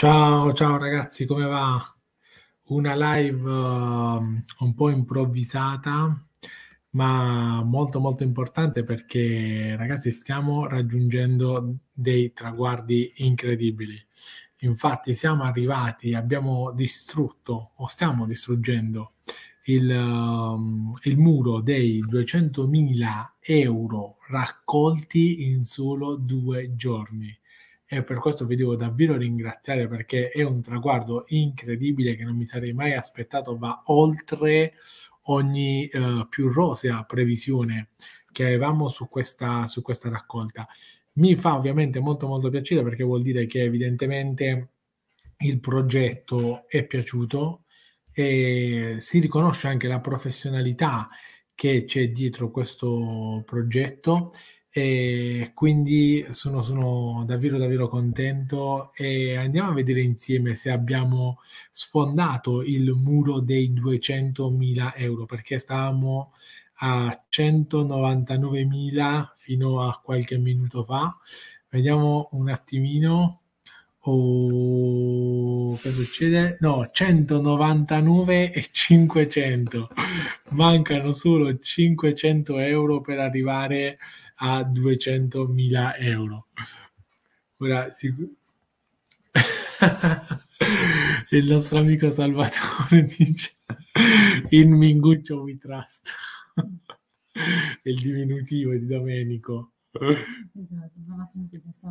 Ciao, ciao ragazzi, come va? Una live uh, un po' improvvisata, ma molto molto importante perché ragazzi stiamo raggiungendo dei traguardi incredibili. Infatti siamo arrivati, abbiamo distrutto o stiamo distruggendo il, um, il muro dei 200.000 euro raccolti in solo due giorni e per questo vi devo davvero ringraziare perché è un traguardo incredibile che non mi sarei mai aspettato, va oltre ogni eh, più rosea previsione che avevamo su questa, su questa raccolta. Mi fa ovviamente molto molto piacere perché vuol dire che evidentemente il progetto è piaciuto e si riconosce anche la professionalità che c'è dietro questo progetto e quindi sono, sono davvero davvero contento e andiamo a vedere insieme se abbiamo sfondato il muro dei 200.000 euro perché stavamo a 199.000 fino a qualche minuto fa. Vediamo un attimino. Oh, che succede? No, 199 e 500. Mancano solo 500 euro per arrivare a a 200.000 euro. Ora, sicur- il nostro amico Salvatore dice in Minguccio we trust è il diminutivo di Domenico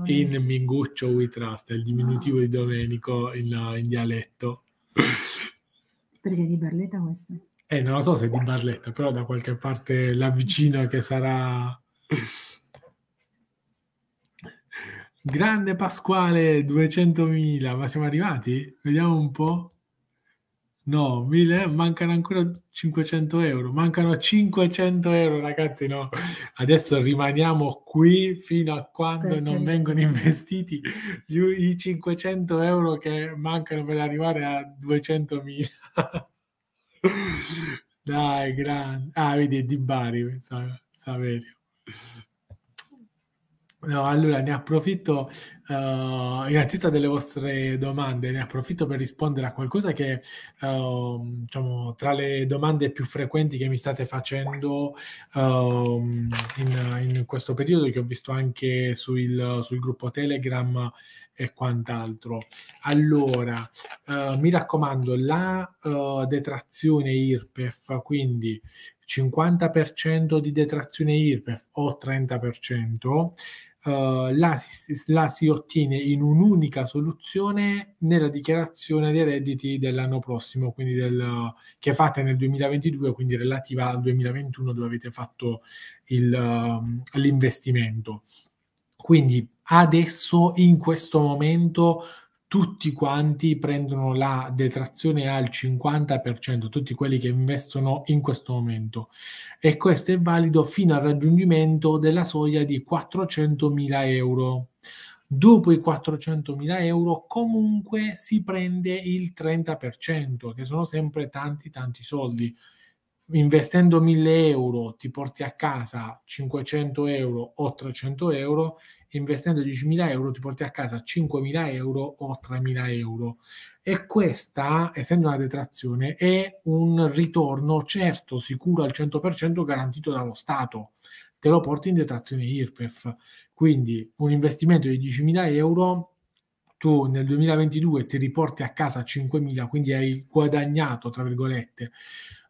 in Minguccio we trust è il diminutivo di Domenico in, in dialetto perché è di Barletta questo? eh non lo so se è di Barletta però da qualche parte la vicina che sarà Grande Pasquale, 200.000, ma siamo arrivati? Vediamo un po'. No, 1000, eh, mancano ancora 500 euro, mancano 500 euro ragazzi, no. Adesso rimaniamo qui fino a quando Perché? non vengono investiti gli, i 500 euro che mancano per arrivare a 200.000. Dai, grande. Ah, vedi, di Bari, Saverio. No, allora ne approfitto, uh, in attesa delle vostre domande, ne approfitto per rispondere a qualcosa che, uh, diciamo, tra le domande più frequenti che mi state facendo uh, in, in, questo periodo, che ho visto anche sul, sul gruppo Telegram e quant'altro. Allora, eh, mi raccomando, la eh, detrazione IRPEF, quindi 50% di detrazione IRPEF o 30%, eh, la, la, si ottiene in un'unica soluzione nella dichiarazione dei redditi dell'anno prossimo, quindi del, che fate nel 2022, quindi relativa al 2021 dove avete fatto il, ehm, l'investimento. Quindi adesso, in questo momento, tutti quanti prendono la detrazione al 50%, tutti quelli che investono in questo momento. E questo è valido fino al raggiungimento della soglia di 400.000 euro. Dopo i 400.000 euro comunque si prende il 30%, che sono sempre tanti tanti soldi. Investendo 1000 euro ti porti a casa 500 euro o 300 euro investendo 10.000 euro ti porti a casa 5.000 euro o 3.000 euro. E questa, essendo una detrazione, è un ritorno certo, sicuro al 100% garantito dallo Stato. Te lo porti in detrazione IRPEF. Quindi un investimento di 10.000 euro tu nel 2022 ti riporti a casa 5.000, quindi hai guadagnato, tra virgolette,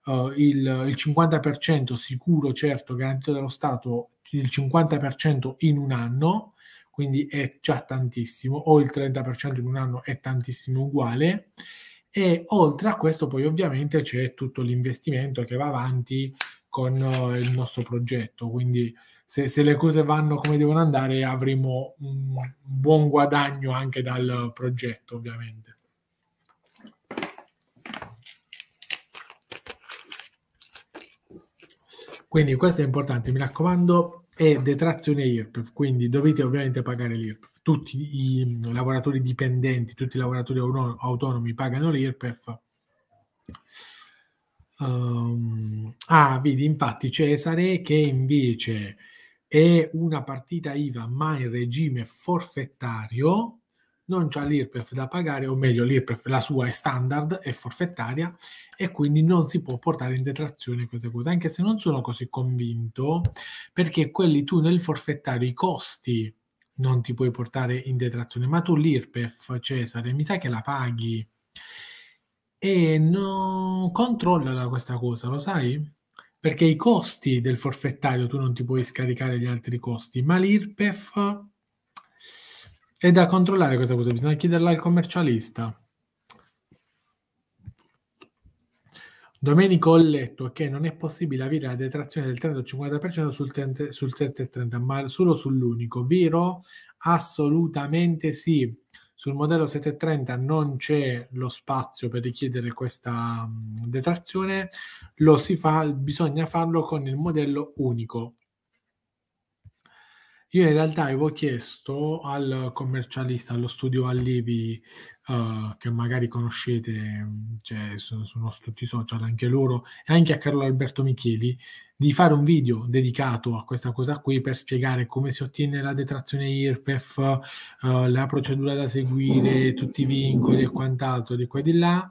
uh, il, il, 50% sicuro, certo, garantito dallo Stato, il 50% in un anno, quindi è già tantissimo, o il 30% in un anno è tantissimo uguale. E oltre a questo poi ovviamente c'è tutto l'investimento che va avanti con eh, il nostro progetto, quindi se, se le cose vanno come devono andare avremo un buon guadagno anche dal progetto ovviamente. Quindi questo è importante, mi raccomando, e detrazione IRPEF, quindi dovete ovviamente pagare l'IRPEF. Tutti i lavoratori dipendenti, tutti i lavoratori autonomi pagano l'IRPEF. Um, ehm, ah, vedi, infatti Cesare che invece è una partita IVA ma in regime forfettario, non ha l'IRPEF da pagare, o meglio l'IRPEF la sua è standard, è forfettaria e quindi non si può portare in detrazione queste cose, anche se non sono così convinto, perché quelli tu nel forfettario i costi non ti puoi portare in detrazione, ma tu l'IRPEF, Cesare, mi sa che la paghi. E no, controlla questa cosa, lo sai? Perché i costi del forfettario tu non ti puoi scaricare gli altri costi, ma l'IRPEF è da controllare questa cosa, bisogna chiederla al commercialista. Domenico ho letto che non è possibile avere la detrazione del 30-50% sul, 30, sul 7,30, ma solo sull'unico, vero? Assolutamente sì. Sul modello 730 non c'è lo spazio per richiedere questa mm, detrazione, lo si fa, bisogna farlo con il modello unico. Io in realtà avevo chiesto al commercialista, allo studio Allivi, eh, che magari conoscete, mm, cioè, sono, sono su tutti i social anche loro, e anche a Carlo Alberto Micheli, di fare un video dedicato a questa cosa qui per spiegare come si ottiene la detrazione IRPEF, eh, la procedura da seguire, tutti i vincoli e quant'altro di qua e di là.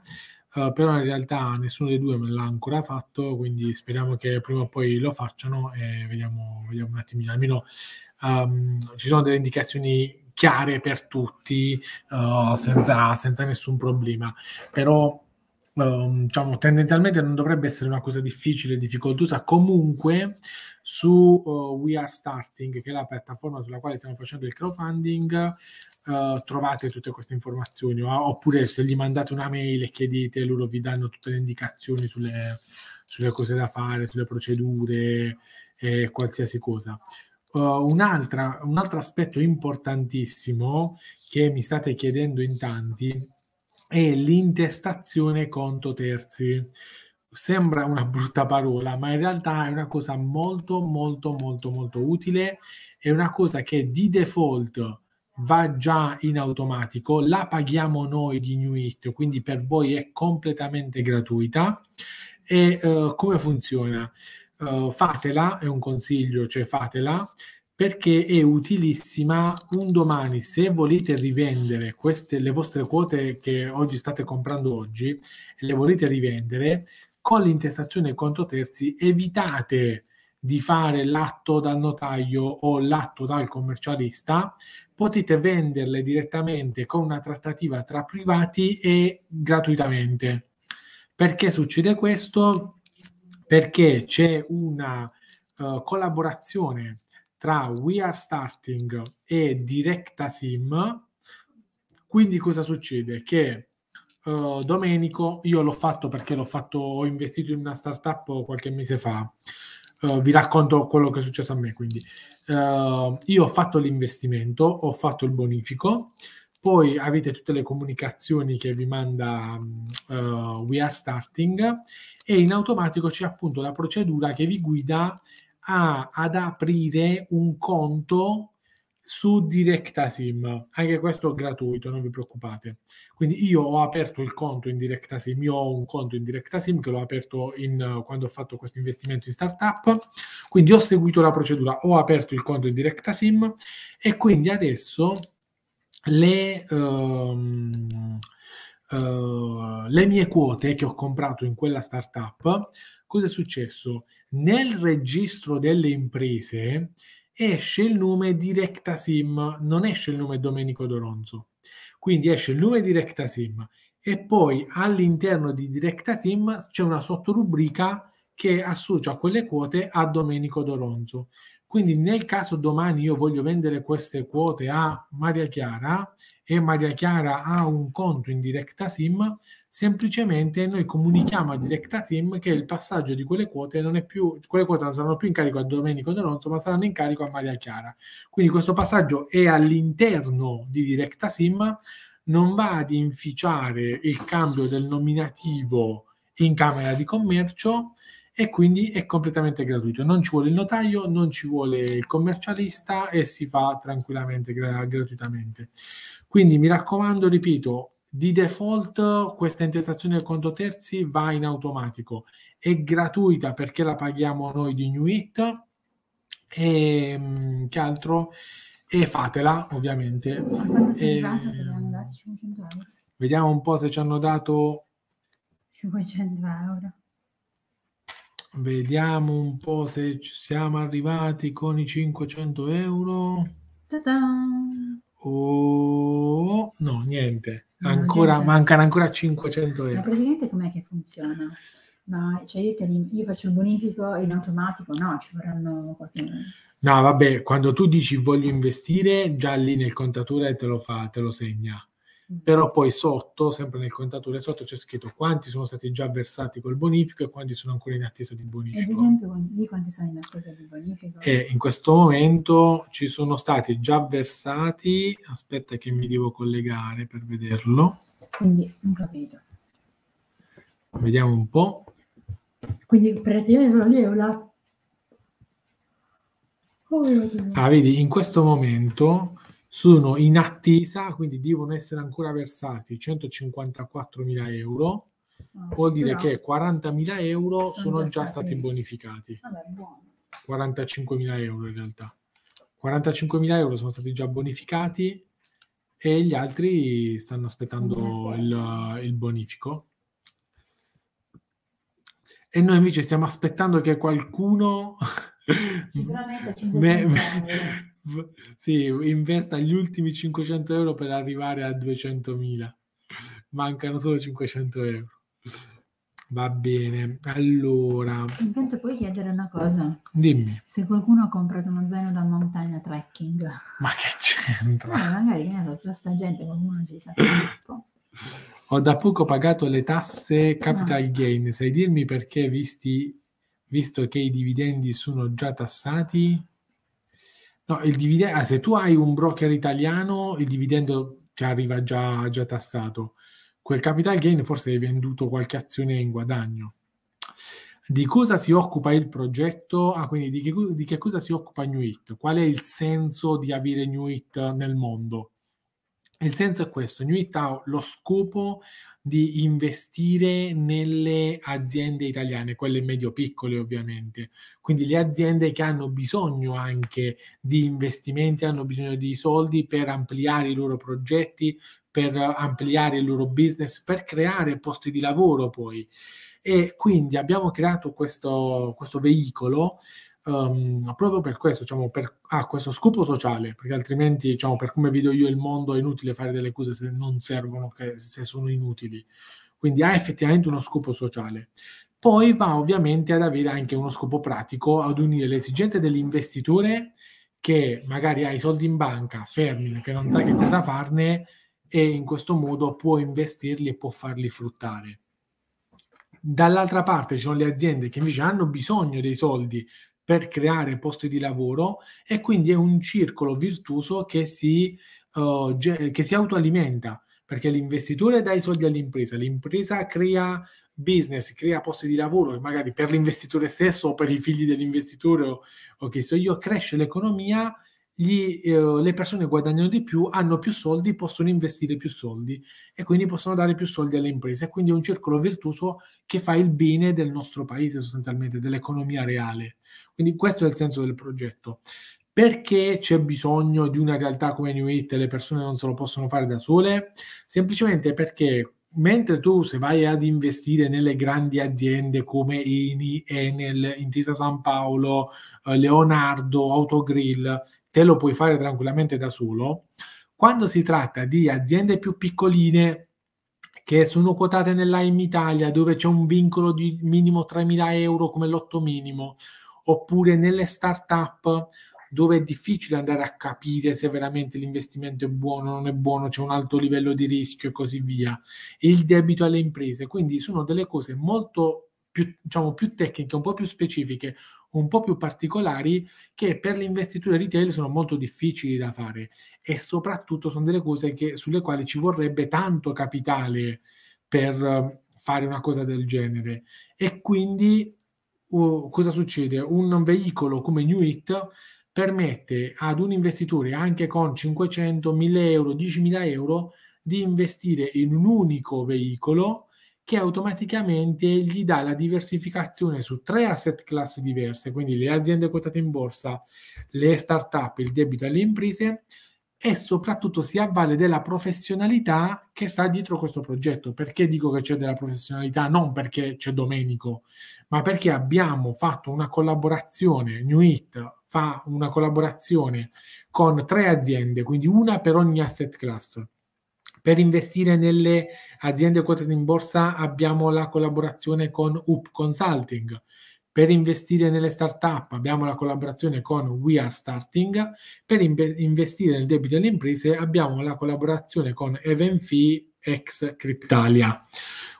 Uh, però in realtà nessuno dei due me l'ha ancora fatto, quindi speriamo che prima o poi lo facciano e vediamo, vediamo un attimino. Almeno um, ci sono delle indicazioni chiare per tutti uh, senza, senza, nessun problema però um, diciamo, tendenzialmente non dovrebbe essere una cosa difficile e difficoltosa comunque su uh, We Are Starting che è la piattaforma sulla quale stiamo facendo il crowdfunding Uh, trovate tutte queste informazioni oppure se gli mandate una mail e chiedete loro vi danno tutte le indicazioni sulle, sulle cose da fare, sulle procedure e qualsiasi cosa. Uh, eh, un, un altro aspetto importantissimo che mi state chiedendo in tanti è l'intestazione conto terzi. Sembra una brutta parola, ma in realtà è una cosa molto, molto, molto, molto utile. È una cosa che di default va già in automatico, la paghiamo noi di New It, quindi per voi è completamente gratuita. E uh, come funziona? uh, fatela, è un consiglio, cioè fatela, perché è utilissima un domani se volete rivendere queste, le vostre quote che oggi state comprando oggi le volete rivendere con l'intestazione conto terzi evitate di fare l'atto dal notaio o l'atto dal commercialista, potete venderle direttamente con una trattativa tra privati e gratuitamente. Perché succede questo? perché c'è una uh, collaborazione tra We Are Starting e DirectaSim. Quindi cosa succede? Che uh, Domenico, io l'ho fatto perché l'ho fatto, ho investito in una startup qualche mese fa. Uh, vi racconto quello che è successo a me. Quindi uh, io ho fatto l'investimento, ho fatto il bonifico, poi avete tutte le comunicazioni che vi manda uh, We Are Starting e in automatico c'è appunto la procedura che vi guida a, ad aprire un conto su DirectaSim, anche questo è gratuito, non vi preoccupate. Quindi io ho aperto il conto in DirectaSim, io ho un conto in DirectaSim che l'ho aperto in, quando ho fatto questo investimento in startup, quindi ho seguito la procedura, ho aperto il conto in DirectaSim e quindi adesso le... Um, uh, le mie quote che ho comprato in quella startup, cosa è successo? Nel registro delle imprese esce il nome DirectaSim, non esce il nome Domenico Doronzo. Quindi esce il nome DirectaSim e poi all'interno di DirectaSim c'è una sottorubrica che associa quelle quote a Domenico Doronzo. Quindi nel caso domani io voglio vendere queste quote a Maria Chiara e Maria Chiara ha un conto in diretta sim, semplicemente noi comunichiamo a diretta sim che il passaggio di quelle quote non è più, quelle quote non saranno più in carico a Domenico D'Alonso, ma saranno in carico a Maria Chiara. Quindi questo passaggio è all'interno di diretta sim, non va ad inficiare il cambio del nominativo in Camera di Commercio, e quindi è completamente gratuito. Non ci vuole il notaio, non ci vuole il commercialista e si fa tranquillamente, gra- gratuitamente. Quindi mi raccomando, ripeto, di default questa intestazione del conto terzi va in automatico, è gratuita perché la paghiamo noi di Inuit e ehm, che altro? E fatela ovviamente. Ehm, e, vediamo un po' se ci hanno dato 500 euro. Vediamo un po' se siamo arrivati con i 500 euro. Oh, no, niente. Ancora, niente. Mancano ancora 500 euro. Ma praticamente com'è che funziona? Ma cioè io, li, io, faccio il bonifico in automatico? No, ci vorranno qualche... No, vabbè, quando tu dici voglio investire, già lì nel contatore te lo fa, te lo segna. Mm. però poi sotto, sempre nel contatore sotto, c'è scritto quanti sono stati già versati col bonifico e quanti sono ancora in attesa di bonifico. Ad esempio, quanti sono in attesa di bonifico? E eh, in questo momento ci sono stati già versati, aspetta che mi devo collegare per vederlo. Quindi non capito. Vediamo un po'. Quindi praticamente è una... Ah, vedi, in questo momento sono in attesa, quindi devono essere ancora versati 154.000 euro, ah, vuol dire che 40.000 euro sono, sono già stati bonificati. Vabbè, 45.000 euro in realtà. 45.000 euro sono stati già bonificati e gli altri stanno aspettando il, il bonifico. E noi invece stiamo aspettando che qualcuno... Sicuramente 5.000 euro sì, investa gli ultimi 500 euro per arrivare a 200.000. Mancano solo 500 euro. Va bene, allora... Intanto puoi chiedere una cosa. Dimmi. Se qualcuno ha comprato uno zaino da montagna trekking. Ma che c'entra? Eh, magari, ne so, già sta gente, qualcuno ci sa Ho da poco pagato le tasse capital no. Ah. gain. Sai dirmi perché, visti, visto che i dividendi sono già tassati? No, il dividendo, ah, se tu hai un broker italiano, il dividendo ti arriva già, già tassato. Quel capital gain forse hai venduto qualche azione in guadagno. Di cosa si occupa il progetto? Ah, quindi di che, di che cosa si occupa New It? Qual è il senso di avere New It nel mondo? Il senso è questo, New It ha lo scopo di investire nelle aziende italiane, quelle medio-piccole ovviamente, quindi le aziende che hanno bisogno anche di investimenti, hanno bisogno di soldi per ampliare i loro progetti, per ampliare il loro business, per creare posti di lavoro poi. E quindi abbiamo creato questo, questo veicolo um, proprio per questo, diciamo, per, ha ah, questo scopo sociale, perché altrimenti, diciamo, per come vedo io il mondo, è inutile fare delle cose se non servono, se sono inutili. Quindi ha effettivamente uno scopo sociale. Poi va ovviamente ad avere anche uno scopo pratico, ad unire le esigenze dell'investitore che magari ha i soldi in banca, fermi, che non sa che cosa farne e in questo modo può investirli e può farli fruttare. Dall'altra parte ci sono le aziende che invece hanno bisogno dei soldi per creare posti di lavoro e quindi è un circolo virtuoso che si, uh, ge- che si autoalimenta perché l'investitore dà i soldi all'impresa, l'impresa crea business, crea posti di lavoro e magari per l'investitore stesso o per i figli dell'investitore o, o che so io, cresce l'economia gli, eh, le persone guadagnano di più, hanno più soldi, possono investire più soldi e quindi possono dare più soldi alle imprese. Quindi è un circolo virtuoso che fa il bene del nostro paese sostanzialmente, dell'economia reale. Quindi questo è il senso del progetto. Perché c'è bisogno di una realtà come New It e le persone non se lo possono fare da sole? Semplicemente perché mentre tu se vai ad investire nelle grandi aziende come Eni, Enel, Intesa San Paolo, eh, Leonardo, Autogrill, te lo puoi fare tranquillamente da solo. Quando si tratta di aziende più piccoline che sono quotate nell'AIM Italia, dove c'è un vincolo di minimo 3.000 euro come lotto minimo, oppure nelle start-up dove è difficile andare a capire se veramente l'investimento è buono o non è buono, c'è un alto livello di rischio e così via, e il debito alle imprese. Quindi sono delle cose molto più, diciamo, più tecniche, un po' più specifiche, un po' più particolari che per l'investitura retail sono molto difficili da fare e soprattutto sono delle cose che, sulle quali ci vorrebbe tanto capitale per ehm, fare una cosa del genere. E quindi uh, cosa succede? Un veicolo come New It permette ad un investitore anche con 500, 1000 euro, 10.000 euro di investire in un unico veicolo che automaticamente gli dà la diversificazione su tre asset class diverse, quindi le aziende quotate in borsa, le start-up, il debito alle imprese e soprattutto si avvale della professionalità che sta dietro questo progetto. Perché dico che c'è della professionalità? Non perché c'è Domenico, ma perché abbiamo fatto una collaborazione, New It fa una collaborazione con tre aziende, quindi una per ogni asset class per investire nelle aziende quotate in borsa abbiamo la collaborazione con UP Consulting. Per investire nelle start-up abbiamo la collaborazione con We Are Starting. Per imbe- investire nel debito delle imprese abbiamo la collaborazione con Evenfi ex Cryptalia.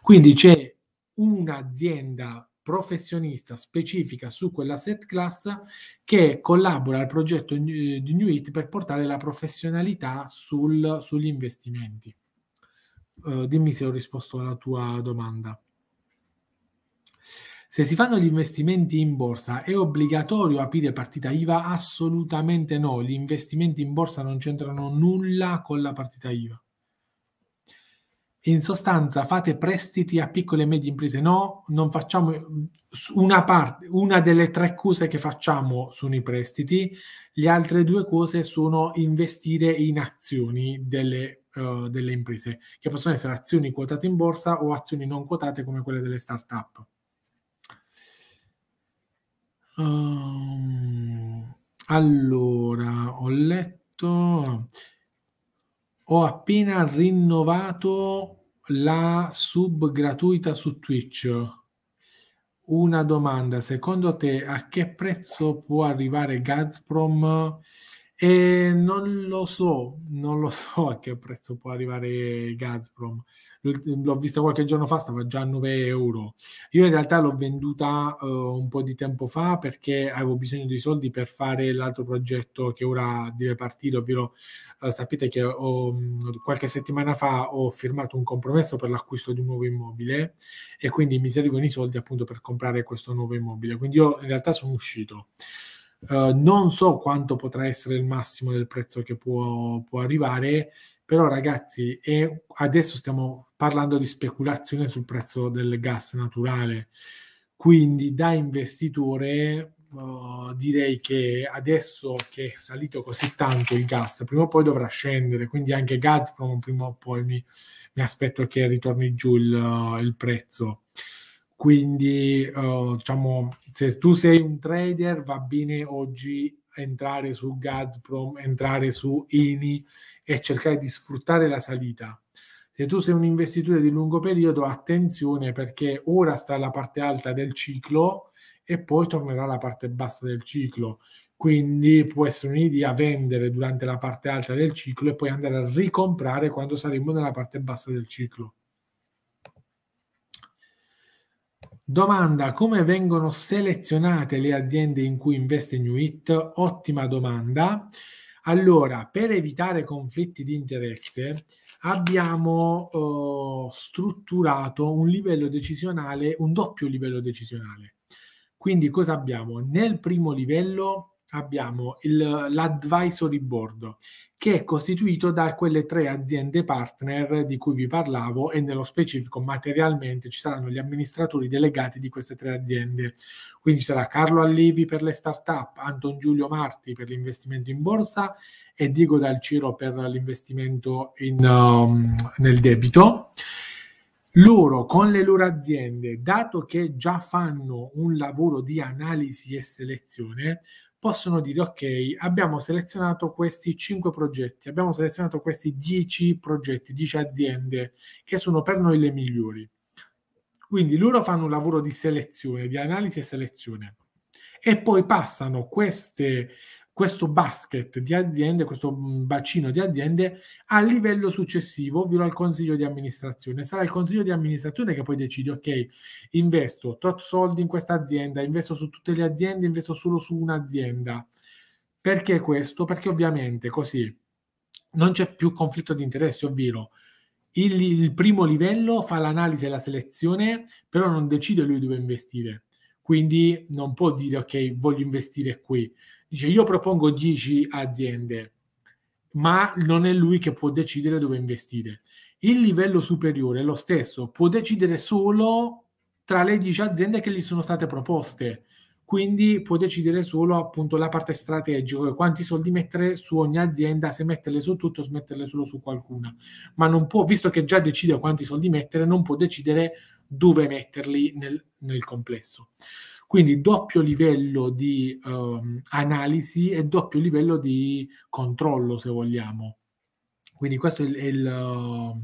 Quindi c'è un'azienda professionista specifica su quell'asset class che collabora al progetto di New It per portare la professionalità sul, sugli investimenti. Uh, dimmi se ho risposto alla tua domanda. Se si fanno gli investimenti in borsa, è obbligatorio aprire partita IVA? Assolutamente no, gli investimenti in borsa non c'entrano nulla con la partita IVA in sostanza fate prestiti a piccole e medie imprese. No, non facciamo mm, una parte, una delle tre cose che facciamo sono i prestiti, le altre due cose sono investire in azioni delle, uh, delle imprese, che possono essere azioni quotate in borsa o azioni non quotate come quelle delle start-up. Um, allora, ho letto ho appena rinnovato la sub gratuita su Twitch. Una domanda, secondo te a che prezzo può arrivare Gazprom? E non lo so, non lo so a che prezzo può arrivare Gazprom l'ho vista qualche giorno fa, stava già a 9 euro. Io in realtà l'ho venduta uh, un po' di tempo fa perché avevo bisogno di soldi per fare l'altro progetto che ora deve partire, ovvero uh, sapete che ho, mm, qualche settimana fa ho firmato un compromesso per l'acquisto di un nuovo immobile e quindi mi servono i soldi appunto per comprare questo nuovo immobile. Quindi io in realtà sono uscito. Uh, non so quanto potrà essere il massimo del prezzo che può, può arrivare, però ragazzi, adesso stiamo parlando di speculazione sul prezzo del gas naturale, quindi da investitore uh, direi che adesso che è salito così tanto il gas, prima o poi dovrà scendere, quindi anche Gazprom prima o poi mi, mi aspetto che ritorni giù il, il prezzo quindi uh, diciamo se tu sei un trader va bene oggi entrare su Gazprom, entrare su Eni e cercare di sfruttare la salita. Se tu sei un investitore di lungo periodo, attenzione perché ora sta la parte alta del ciclo e poi tornerà la parte bassa del ciclo. Quindi può essere un'idea vendere durante la parte alta del ciclo e poi andare a ricomprare quando saremo nella parte bassa del ciclo. Domanda come vengono selezionate le aziende in cui investe New It? Ottima domanda. Allora, per evitare conflitti di interesse, abbiamo eh, strutturato un livello decisionale, un doppio livello decisionale. Quindi cosa abbiamo? Nel primo livello abbiamo il, l'advisory board che è costituito da quelle tre aziende partner di cui vi parlavo e nello specifico materialmente ci saranno gli amministratori delegati di queste tre aziende. Quindi ci sarà Carlo Allevi per le start-up, Anton Giulio Marti per l'investimento in borsa e Diego Dal Ciro per l'investimento in, um, nel debito. Loro con le loro aziende, dato che già fanno un lavoro di analisi e selezione, possono dire ok, abbiamo selezionato questi 5 progetti, abbiamo selezionato questi 10 progetti, 10 aziende che sono per noi le migliori. Quindi loro fanno un lavoro di selezione, di analisi e selezione e poi passano queste, questo basket di aziende, questo mm, bacino di aziende a livello successivo, ovvero al consiglio di amministrazione. Sarà il consiglio di amministrazione che poi decide, ok, investo tot soldi in questa azienda, investo su tutte le aziende, investo solo su un'azienda. Perché questo? Perché ovviamente così non c'è più conflitto di interessi, ovvero il, il, primo livello fa l'analisi e la selezione, però non decide lui dove investire. Quindi non può dire ok, voglio investire qui. Dice io propongo 10 aziende, ma non è lui che può decidere dove investire. Il livello superiore è lo stesso, può decidere solo tra le 10 aziende che gli sono state proposte. Quindi può decidere solo appunto la parte strategica, cioè quanti soldi mettere su ogni azienda, se metterle su tutto o se metterle solo su qualcuna. Ma non può, visto che già decide quanti soldi mettere, non può decidere dove metterli nel, nel complesso. Quindi doppio livello di um, analisi e doppio livello di controllo, se vogliamo. Quindi questo è il, è il,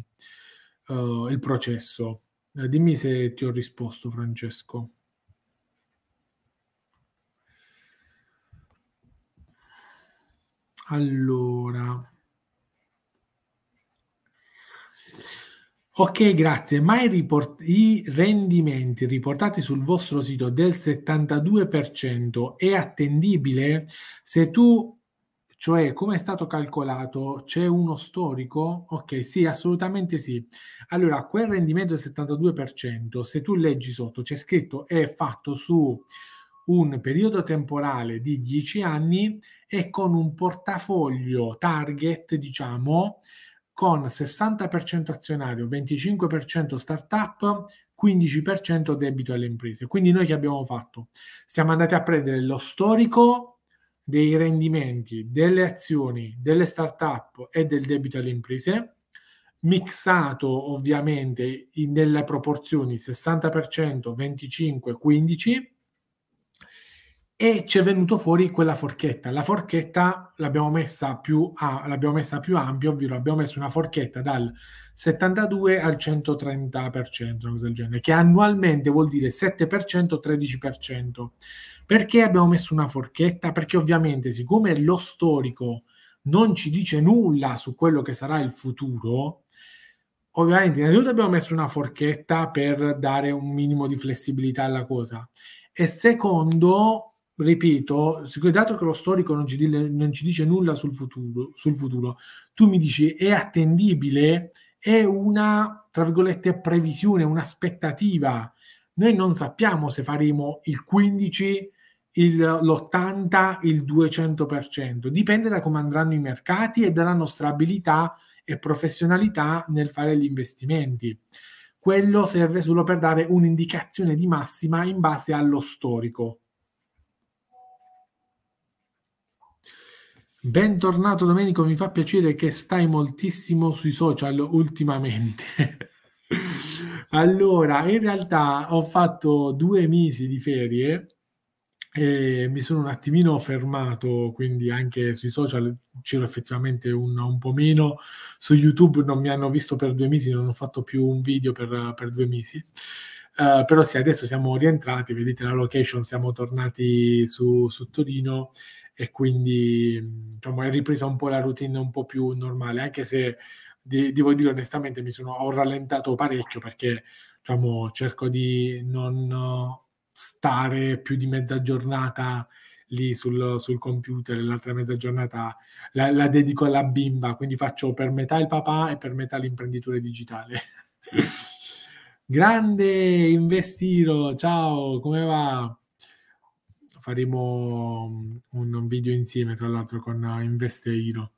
uh, il processo. Uh, dimmi se ti ho risposto, Francesco. Allora. Ok, grazie. Ma i, riport- i, rendimenti riportati sul vostro sito del 72% è attendibile? Se tu, cioè come è stato calcolato, c'è uno storico? Ok, sì, assolutamente sì. Allora, quel rendimento del 72%, se tu leggi sotto, c'è scritto è fatto su un periodo temporale di 10 anni e con un portafoglio target, diciamo, con 60% azionario, 25% startup, 15% debito alle imprese. Quindi noi che abbiamo fatto? Siamo andati a prendere lo storico dei rendimenti delle azioni, delle startup e del debito alle imprese, mixato ovviamente in, nelle proporzioni 60%, 25%, 15%, e ci è venuto fuori quella forchetta. La forchetta l'abbiamo messa più, a, l'abbiamo messa più ampia, ovvero abbiamo messo una forchetta dal 72 al 130%, una cosa del genere, che annualmente vuol dire 7%, 13%. Perché abbiamo messo una forchetta? Perché ovviamente siccome lo storico non ci dice nulla su quello che sarà il futuro, ovviamente innanzitutto abbiamo messo una forchetta per dare un minimo di flessibilità alla cosa e secondo ripeto, dato che lo storico non ci, dile, non ci dice nulla sul futuro, sul futuro, tu mi dici è attendibile, è una, tra virgolette, previsione, un'aspettativa. Noi non sappiamo se faremo il 15, il, l'80, il 200%. Dipende da come andranno i mercati e dalla nostra abilità e professionalità nel fare gli investimenti. Quello serve solo per dare un'indicazione di massima in base allo storico Bentornato Domenico, mi fa piacere che stai moltissimo sui social ultimamente. allora, in realtà ho fatto due mesi di ferie e mi sono un attimino fermato, quindi anche sui social c'ero effettivamente un, un, po' meno. Su YouTube non mi hanno visto per due mesi, non ho fatto più un video per, per due mesi. Uh, però sì, adesso siamo rientrati, vedete la location, siamo tornati su, su Torino e quindi diciamo, è ripresa un po' la routine un po' più normale, anche se de- devo dire onestamente mi sono, ho rallentato parecchio perché diciamo, cerco di non stare più di mezza giornata lì sul, sul computer, l'altra mezza giornata la, la dedico alla bimba, quindi faccio per metà il papà e per metà l'imprenditore digitale. Grande Investiro, ciao, come va? faremo un, mm, un video insieme, tra l'altro, con eh, Investeiro.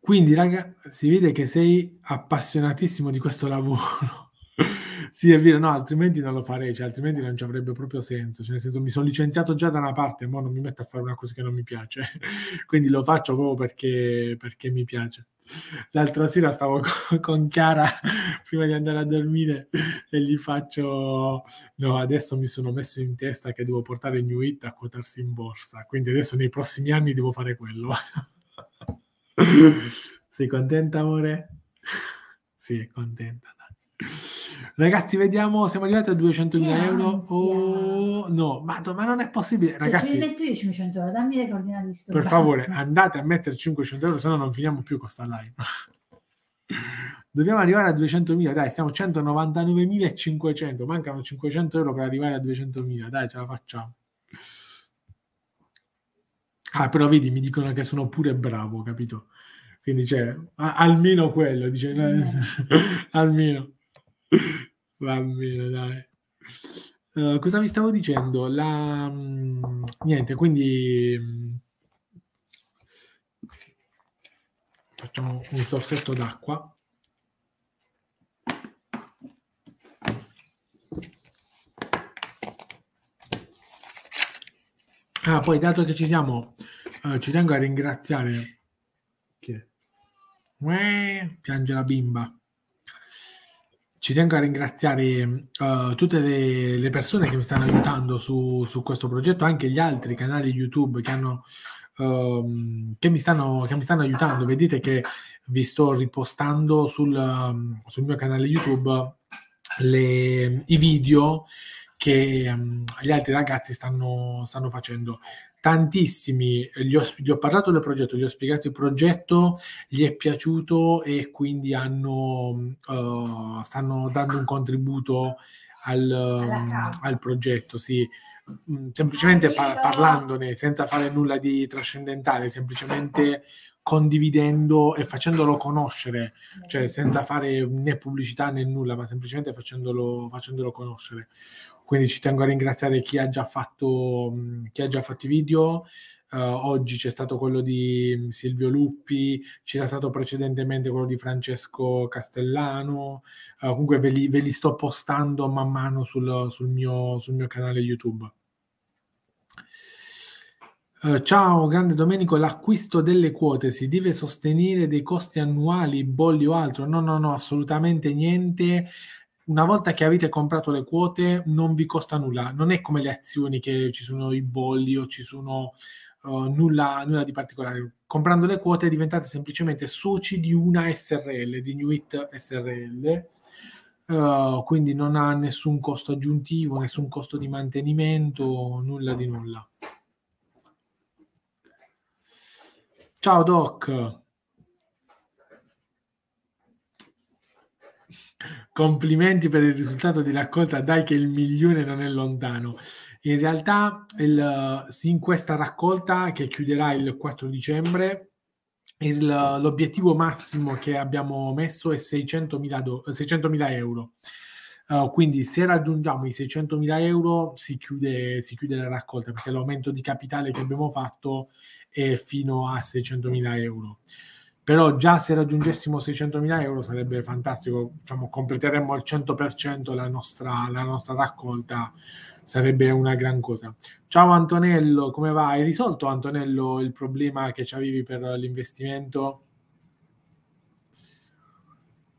Quindi, raga, si vede che sei appassionatissimo di questo lavoro sì, è vero, no, altrimenti non lo farei, cioè, altrimenti non ci avrebbe proprio senso. Cioè, nel senso, mi sono licenziato già da una parte, ma non mi metto a fare una cosa che non mi piace. Quindi lo faccio proprio perché, perché mi piace. L'altra sera stavo con Chiara prima di andare a dormire e gli faccio: No, adesso mi sono messo in testa che devo portare il New It a quotarsi in borsa. Quindi adesso nei prossimi anni devo fare quello. Sei contenta, amore? Sì, è contenta. Ragazzi, vediamo, siamo arrivati a 200.000 euro. Oh, no, ma, ma, non è possibile. Ragazzi, cioè, ce li metto io 500 euro, dammi le coordinate di sto. Per favore, andate a mettere 500 euro, se no non finiamo più con sta live. Dobbiamo arrivare a 200.000, dai, stiamo a 199.500, mancano 500 euro per arrivare a 200.000, dai, ce la facciamo. Ah, però vedi, mi dicono che sono pure bravo, capito? Quindi c'è, cioè, almeno quello, dice, mm. almeno. Va bene, dai. Uh, cosa mi stavo dicendo? La, mm, niente, quindi mm, facciamo un sorsetto d'acqua. Ah, poi dato che ci siamo, uh, ci tengo a ringraziare. Che? Uè, piange la bimba ci tengo a ringraziare uh, tutte le, le, persone che mi stanno aiutando su, su, questo progetto, anche gli altri canali YouTube che, hanno, uh, che, mi, stanno, che mi, stanno, aiutando. Vedete che vi sto ripostando sul, ehm, sul mio canale YouTube le, i video che um, gli altri ragazzi stanno, stanno facendo tantissimi, eh, gli ho, gli ho, parlato del progetto, gli ho spiegato il progetto, gli è piaciuto e quindi hanno, uh, stanno dando un contributo al, mm, al progetto, sì. Mm, semplicemente par- parlandone, senza fare nulla di trascendentale, semplicemente condividendo e facendolo conoscere, cioè senza fare né pubblicità né nulla, ma semplicemente facendolo, facendolo conoscere. Quindi ci tengo a ringraziare chi ha già fatto, chi ha già fatto i video. Uh, oggi c'è stato quello di mm, Silvio Luppi, c'era stato precedentemente quello di Francesco Castellano. Uh, comunque ve li, ve li, sto postando man mano sul, sul, mio, sul mio canale YouTube. Uh, ciao, grande Domenico, l'acquisto delle quote si deve sostenere dei costi annuali, bolli o altro? No, no, no, assolutamente niente una volta che avete comprato le quote non vi costa nulla, non è come le azioni che ci sono i bolli o ci sono uh, nulla, nulla, di particolare. Comprando le quote diventate semplicemente soci di una SRL, di Newit SRL, uh, eh, quindi non ha nessun costo aggiuntivo, nessun costo di mantenimento, nulla di nulla. Ciao Doc. complimenti per il risultato di raccolta, dai che il milione non è lontano. In realtà il, in questa raccolta che chiuderà il 4 dicembre, il, l'obiettivo massimo che abbiamo messo è 600.000, do, 600.000 euro. Uh, quindi se raggiungiamo i 600.000 euro si chiude, si chiude la raccolta perché l'aumento di capitale che abbiamo fatto è fino a 600.000 euro però già se raggiungessimo 600.000 euro sarebbe fantastico, diciamo, completeremmo al 100% la nostra, la nostra raccolta, sarebbe una gran cosa. Ciao Antonello, come va? Hai risolto Antonello il problema che avevi per l'investimento?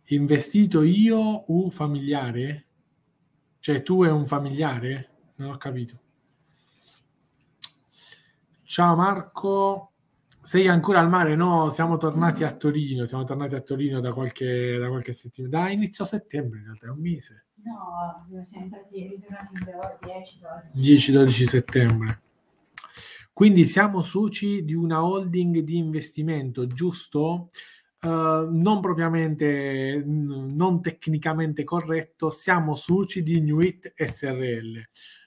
Investito io o uh, familiare? Cioè tu e un familiare? Non ho capito. Ciao Marco, sei ancora al mare? No, siamo tornati a Torino, siamo tornati a Torino da qualche, da qualche settimana, da inizio settembre in realtà, è un mese. No, siamo ritornati il 10-12 settembre. Quindi siamo soci di una holding di investimento, giusto? Uh, non propriamente, non tecnicamente corretto, siamo soci di Newit SRL.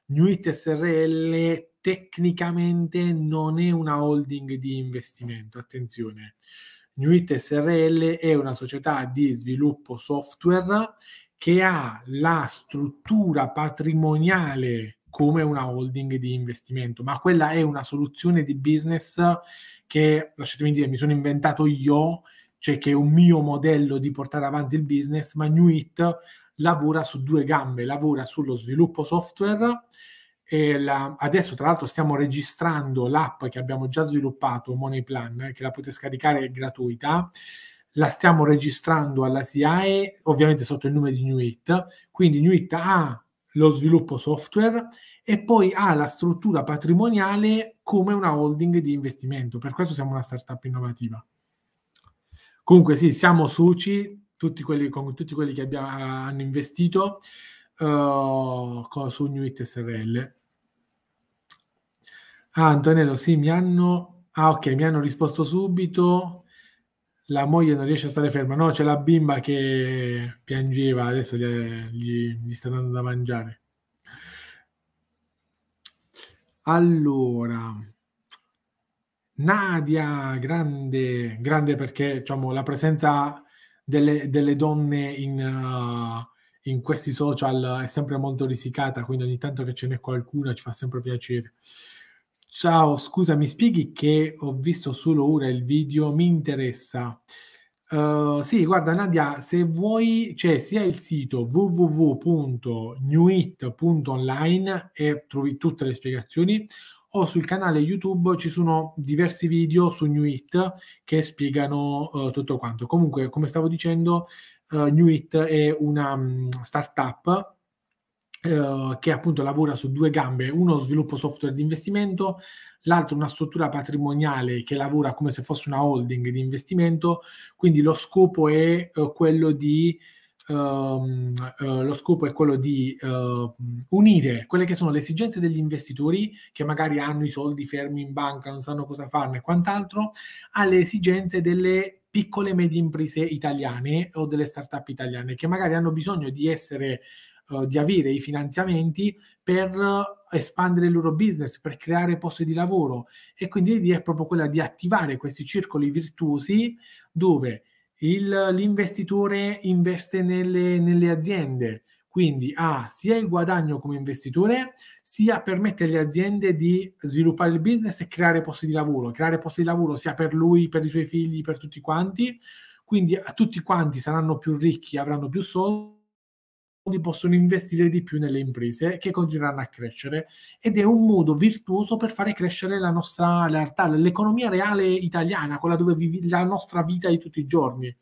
Nuit SRL tecnicamente non è una holding di investimento, attenzione. Nuit SRL è una società di sviluppo software che ha la struttura patrimoniale come una holding di investimento, ma quella è una soluzione di business che, lasciatemi dire, mi sono inventato io, cioè che è un mio modello di portare avanti il business, ma Nuit lavora su due gambe, lavora sullo sviluppo software. La, adesso, tra l'altro, stiamo registrando l'app che abbiamo già sviluppato, MoneyPlan, eh, che la potete scaricare, è gratuita. La stiamo registrando alla SIAE, ovviamente sotto il nome di Nuit. Quindi Nuit ha lo sviluppo software e poi ha la struttura patrimoniale come una holding di investimento. Per questo siamo una startup innovativa. Comunque sì, siamo Suci, tutti quelli, con tutti quelli che abbiamo, hanno investito uh, eh, con, su Nuit SRL. Ah, Antonello, sì, mi hanno... Ah, ok, mi hanno risposto subito. La moglie non riesce a stare ferma. No, c'è la bimba che piangeva, adesso gli, gli, gli sta dando da mangiare. Allora, Nadia, grande, grande perché diciamo, la presenza delle, delle donne in, uh, in, questi social è sempre molto risicata, quindi ogni tanto che ce n'è qualcuna ci fa sempre piacere. Ciao, scusa, mi spieghi che ho visto solo ora il video, mi interessa. Uh, sì, guarda Nadia, se vuoi c'è cioè, sia il sito www.newit.online e trovi tutte le spiegazioni, o sul canale YouTube ci sono diversi video su New It che spiegano uh, tutto quanto. Comunque, come stavo dicendo, uh, It è una um, startup uh, che appunto lavora su due gambe, uno sviluppo software di investimento, l'altro una struttura patrimoniale che lavora come se fosse una holding di investimento, quindi lo scopo è quello di ehm, eh, lo scopo è quello di eh, unire quelle che sono le esigenze degli investitori che magari hanno i soldi fermi in banca, non sanno cosa farne e quant'altro, alle esigenze delle piccole e medie imprese italiane o delle start-up italiane che magari hanno bisogno di essere eh, di avere i finanziamenti per espandere il loro business, per creare posti di lavoro. E quindi l'idea è proprio quella di attivare questi circoli virtuosi dove il, l'investitore investe nelle, nelle aziende, quindi ha sia il guadagno come investitore, sia permette alle aziende di sviluppare il business e creare posti di lavoro, creare posti di lavoro sia per lui, per i suoi figli, per tutti quanti. Quindi tutti quanti saranno più ricchi, avranno più soldi possono investire di più nelle imprese che continueranno a crescere ed è un modo virtuoso per fare crescere la nostra realtà, l'economia reale italiana, quella dove vivi la nostra vita di tutti i giorni.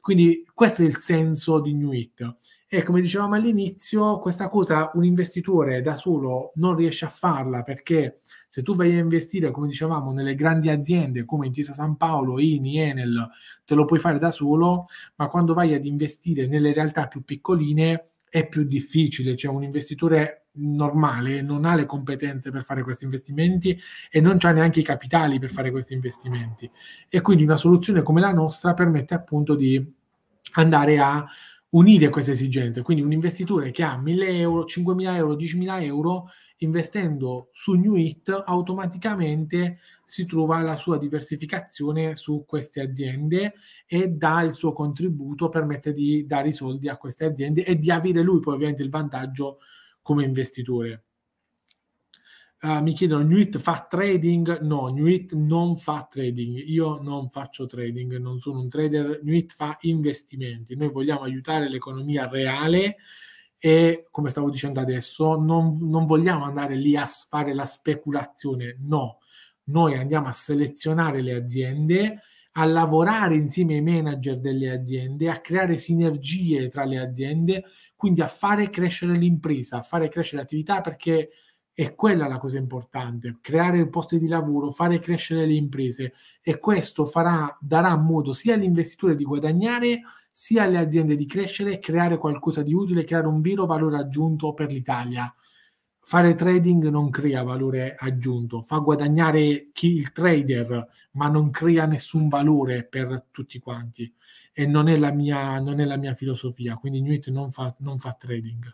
Quindi questo è il senso di New It. E come dicevamo all'inizio, questa cosa un investitore da solo non riesce a farla perché se tu vai a investire, come dicevamo, nelle grandi aziende come Intesa San Paolo, INI, Enel, te lo puoi fare da solo, ma quando vai ad investire nelle realtà più piccoline, è più difficile, cioè un investitore normale non ha le competenze per fare questi investimenti e non ha neanche i capitali per fare questi investimenti. E quindi una soluzione come la nostra permette appunto di andare a unire queste esigenze. Quindi un investitore che ha 1000 euro, 5.000 euro, 10.000 euro investendo su New It automaticamente si trova la sua diversificazione su queste aziende e dà il suo contributo, permette di dare i soldi a queste aziende e di avere lui poi ovviamente il vantaggio come investitore. Uh, mi chiedono, New It fa trading? No, New It non fa trading, io non faccio trading, non sono un trader, New It fa investimenti, noi vogliamo aiutare l'economia reale e come stavo dicendo adesso, non, non vogliamo andare lì a fare la speculazione, no, noi andiamo a selezionare le aziende, a lavorare insieme ai manager delle aziende, a creare sinergie tra le aziende, quindi a fare crescere l'impresa, a fare crescere l'attività perché è quella la cosa importante, creare posti di lavoro, fare crescere le imprese e questo farà, darà modo sia all'investitore di guadagnare sia alle aziende di crescere e creare qualcosa di utile, creare un vero valore aggiunto per l'Italia. Fare trading non crea valore aggiunto, fa guadagnare chi, il trader, ma non crea nessun valore per tutti quanti. E non è la mia, è la mia filosofia, quindi Newt non fa, non fa trading.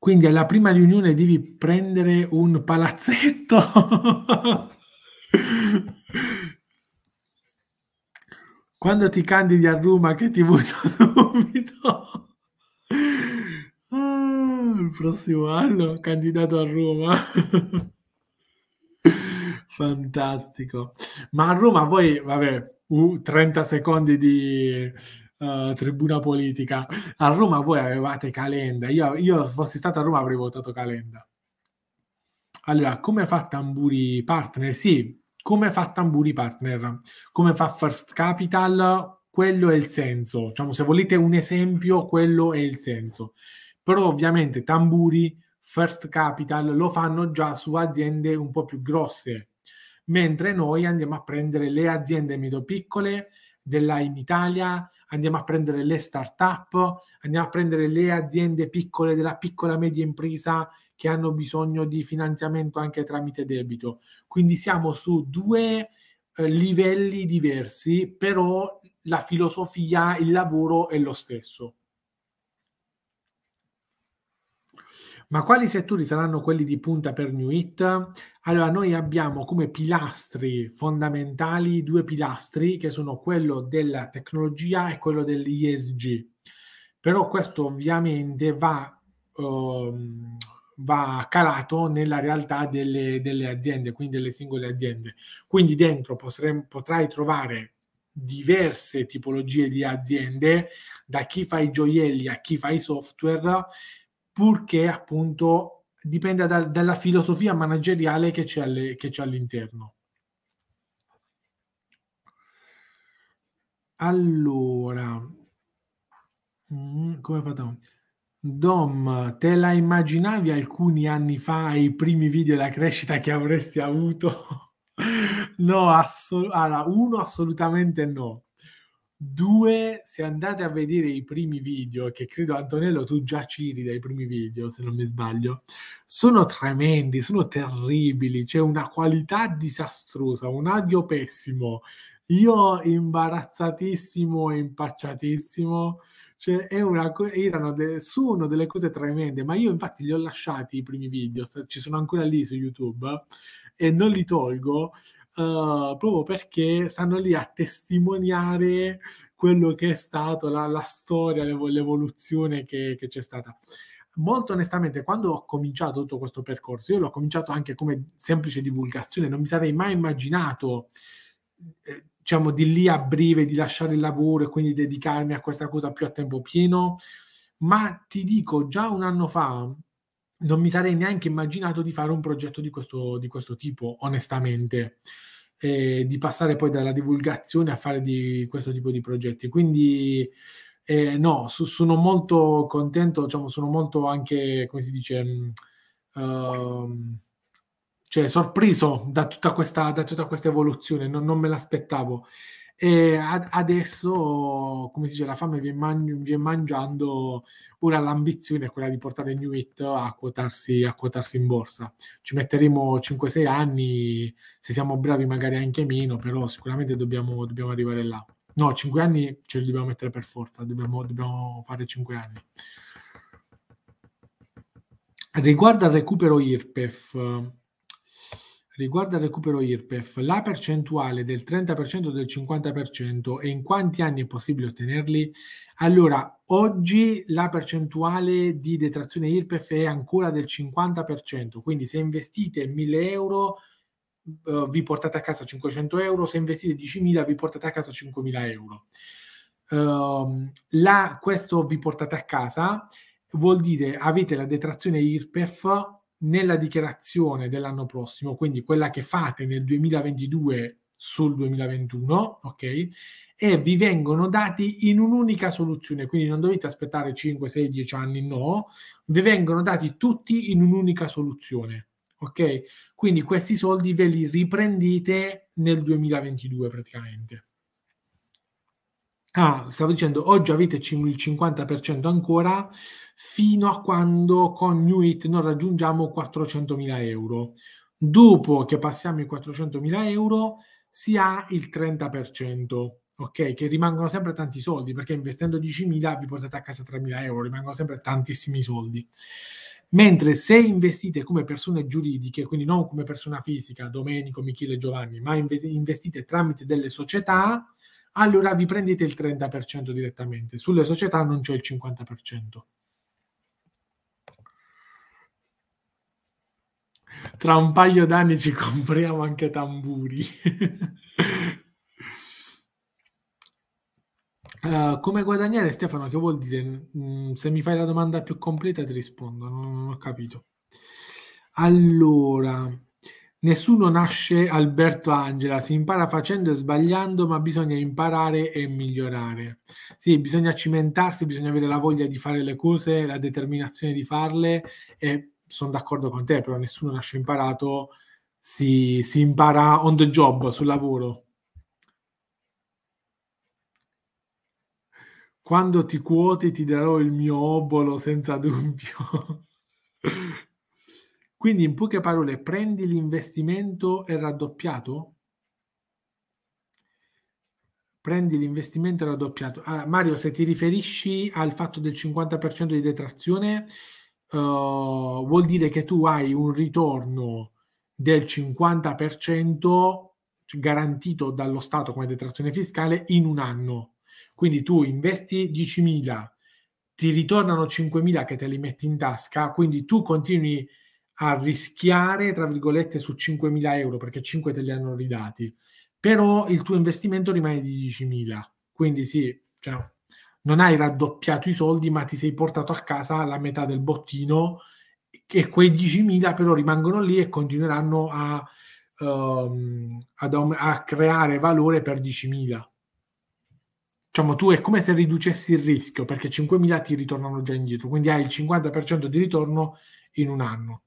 Quindi alla prima riunione devi prendere un palazzetto. Quando ti candidi a Roma che ti voto subito. Ah, il prossimo anno candidato a Roma. Fantastico. Ma a Roma poi, vabbè, 30 secondi di... Uh, tribuna politica. A Roma voi avevate Calenda. Io, io fossi stato a Roma avrei votato Calenda. Allora, come fa Tamburi partner? Sì, come fa Tamburi Partner, come fa First Capital, quello è il senso. Diciamo, se volete un esempio, quello è il senso. Però ovviamente Tamburi, First Capital lo fanno già su aziende un po' più grosse, mentre noi andiamo a prendere le aziende medio piccole della dell'AIM Italia, andiamo a prendere le start-up, andiamo a prendere le aziende piccole della piccola media impresa che hanno bisogno di finanziamento anche tramite debito. Quindi siamo su due eh, livelli diversi, però la filosofia, il lavoro è lo stesso. Ma quali settori saranno quelli di punta per New It? Allora, noi abbiamo come pilastri fondamentali due pilastri che sono quello della tecnologia e quello dell'ISG. Però questo ovviamente va um, va calato nella realtà delle, delle aziende, quindi delle singole aziende. Quindi dentro potrei, potrai trovare diverse tipologie di aziende, da chi fa i gioielli a chi fa i software, purché appunto dipenda da, dalla filosofia manageriale che c'è, alle, che c'è all'interno. Allora, mm, come facciamo? Dom, te la immaginavi alcuni anni fa i primi video la crescita che avresti avuto? no, assol- allora, uno assolutamente no. Due, se andate a vedere i primi video, che credo Antonello tu già ciri dai primi video, se non mi sbaglio, sono tremendi, sono terribili, c'è una qualità disastrosa, un audio pessimo. Io imbarazzatissimo e impacciatissimo cioè, una, erano de, sono delle cose tremende, ma io infatti li ho lasciati i primi video, ci sono ancora lì su YouTube e non li tolgo Uh, proprio perché stanno lì a testimoniare quello che è stato la, la storia, l'evoluzione che, che, c'è stata. Molto onestamente, quando ho cominciato tutto questo percorso, io l'ho cominciato anche come semplice divulgazione, non mi sarei mai immaginato. Eh, diciamo, di lì a breve di lasciare il lavoro e quindi dedicarmi a questa cosa più a tempo pieno, ma ti dico, già un anno fa non mi sarei neanche immaginato di fare un progetto di questo, di questo tipo, onestamente, eh, di passare poi dalla divulgazione a fare di questo tipo di progetti. Quindi eh, no, su, sono molto contento, diciamo, sono molto anche, come si dice, um, cioè sorpreso da tutta questa, da tutta questa evoluzione, non, non me l'aspettavo. E ad, adesso, come si dice, la fame viene è, mangiando, ora l'ambizione è quella di portare New It a quotarsi, a quotarsi in borsa. Ci metteremo 5-6 anni, se siamo bravi magari anche meno, però sicuramente dobbiamo, dobbiamo arrivare là. No, 5 anni ce li dobbiamo mettere per forza, dobbiamo, dobbiamo fare 5 anni. Riguardo al recupero IRPEF, riguarda il recupero IRPEF, la percentuale del 30% o del 50% e in quanti anni è possibile ottenerli? Allora, oggi la percentuale di detrazione IRPEF è ancora del 50%, quindi se investite 1000 euro eh, vi portate a casa 500 euro, se investite 10.000 vi portate a casa 5.000 euro. Uh, la, questo vi portate a casa vuol dire avete la detrazione IRPEF nella dichiarazione dell'anno prossimo, quindi quella che fate nel 2022 sul 2021, ok? E vi vengono dati in un'unica soluzione, quindi non dovete aspettare 5, 6, 10 anni, no, vi vengono dati tutti in un'unica soluzione, ok? Quindi questi soldi ve li riprendete nel 2022 praticamente. Ah, stavo dicendo, oggi avete il 50% ancora, fino a quando con New It non raggiungiamo 400.000 euro. Dopo che passiamo i 400.000 euro si ha il 30%, ok? Che rimangono sempre tanti soldi, perché investendo 10.000 vi portate a casa 3.000 euro, rimangono sempre tantissimi soldi. Mentre se investite come persone giuridiche, quindi non come persona fisica, Domenico, Michele Giovanni, ma investite tramite delle società, allora vi prendete il 30% direttamente. Sulle società non c'è il 50%. tra un paio d'anni ci compriamo anche tamburi. uh, come guadagnare Stefano? Che vuol dire? Mm, se mi fai la domanda più completa ti rispondo, non, non ho capito. Allora, nessuno nasce Alberto Angela, si impara facendo e sbagliando, ma bisogna imparare e migliorare. Sì, bisogna cimentarsi, bisogna avere la voglia di fare le cose, la determinazione di farle e sono d'accordo con te, però nessuno nasce imparato, si, si impara on the job, sul lavoro. Quando ti cuoti ti darò il mio obolo senza dubbio. Quindi in poche parole, prendi l'investimento e raddoppiato? prendi l'investimento e raddoppiato. Ah, Mario, se ti riferisci al fatto del 50% di detrazione, Uhm, vuol dire che tu hai un ritorno del 50% garantito dallo Stato come detrazione fiscale in un anno. Quindi tu investi 10.000, ti ritornano 5.000 che te li metti in tasca, quindi tu continui a rischiare, tra virgolette, su 5.000 euro, perché 5 te li hanno ridati, però il tuo investimento rimane di 10.000. Quindi sì, cioè, non hai raddoppiato i soldi, ma ti sei portato a casa la metà del bottino e quei 10.000 però rimangono lì e continueranno a, um, ad, a creare valore per 10.000. Diciamo, tu è come se riducessi il rischio perché 5.000 ti ritornano già indietro, quindi hai il 50% di ritorno in un anno.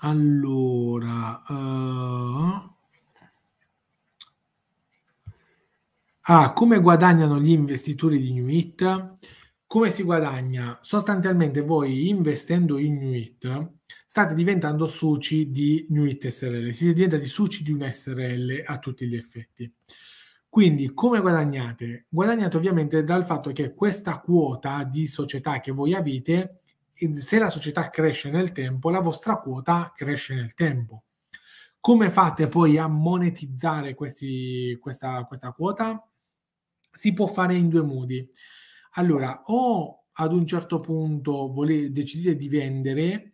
Allora, uh... a come guadagnano gli investitori di Inuit, come si guadagna? Sostanzialmente voi investendo in Inuit state diventando suci di Inuit SRL, siete diventati suci di un SRL a tutti gli effetti. Quindi come guadagnate? Guadagnate ovviamente dal fatto che questa quota di società che voi avete, se la società cresce nel tempo, la vostra quota cresce nel tempo. Come fate poi a monetizzare questi, questa, questa quota? si può fare in due modi. Allora, o ad un certo punto volete, decidete di vendere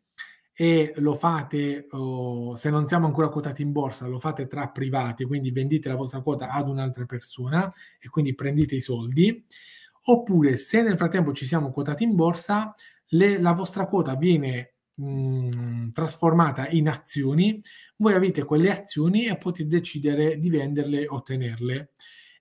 e lo fate, oh, se non siamo ancora quotati in borsa, lo fate tra privati, quindi vendete la vostra quota ad un'altra persona e quindi prendete i soldi. Oppure, se nel frattempo ci siamo quotati in borsa, le, la vostra quota viene mm, trasformata in azioni, voi avete quelle azioni e potete decidere di venderle o tenerle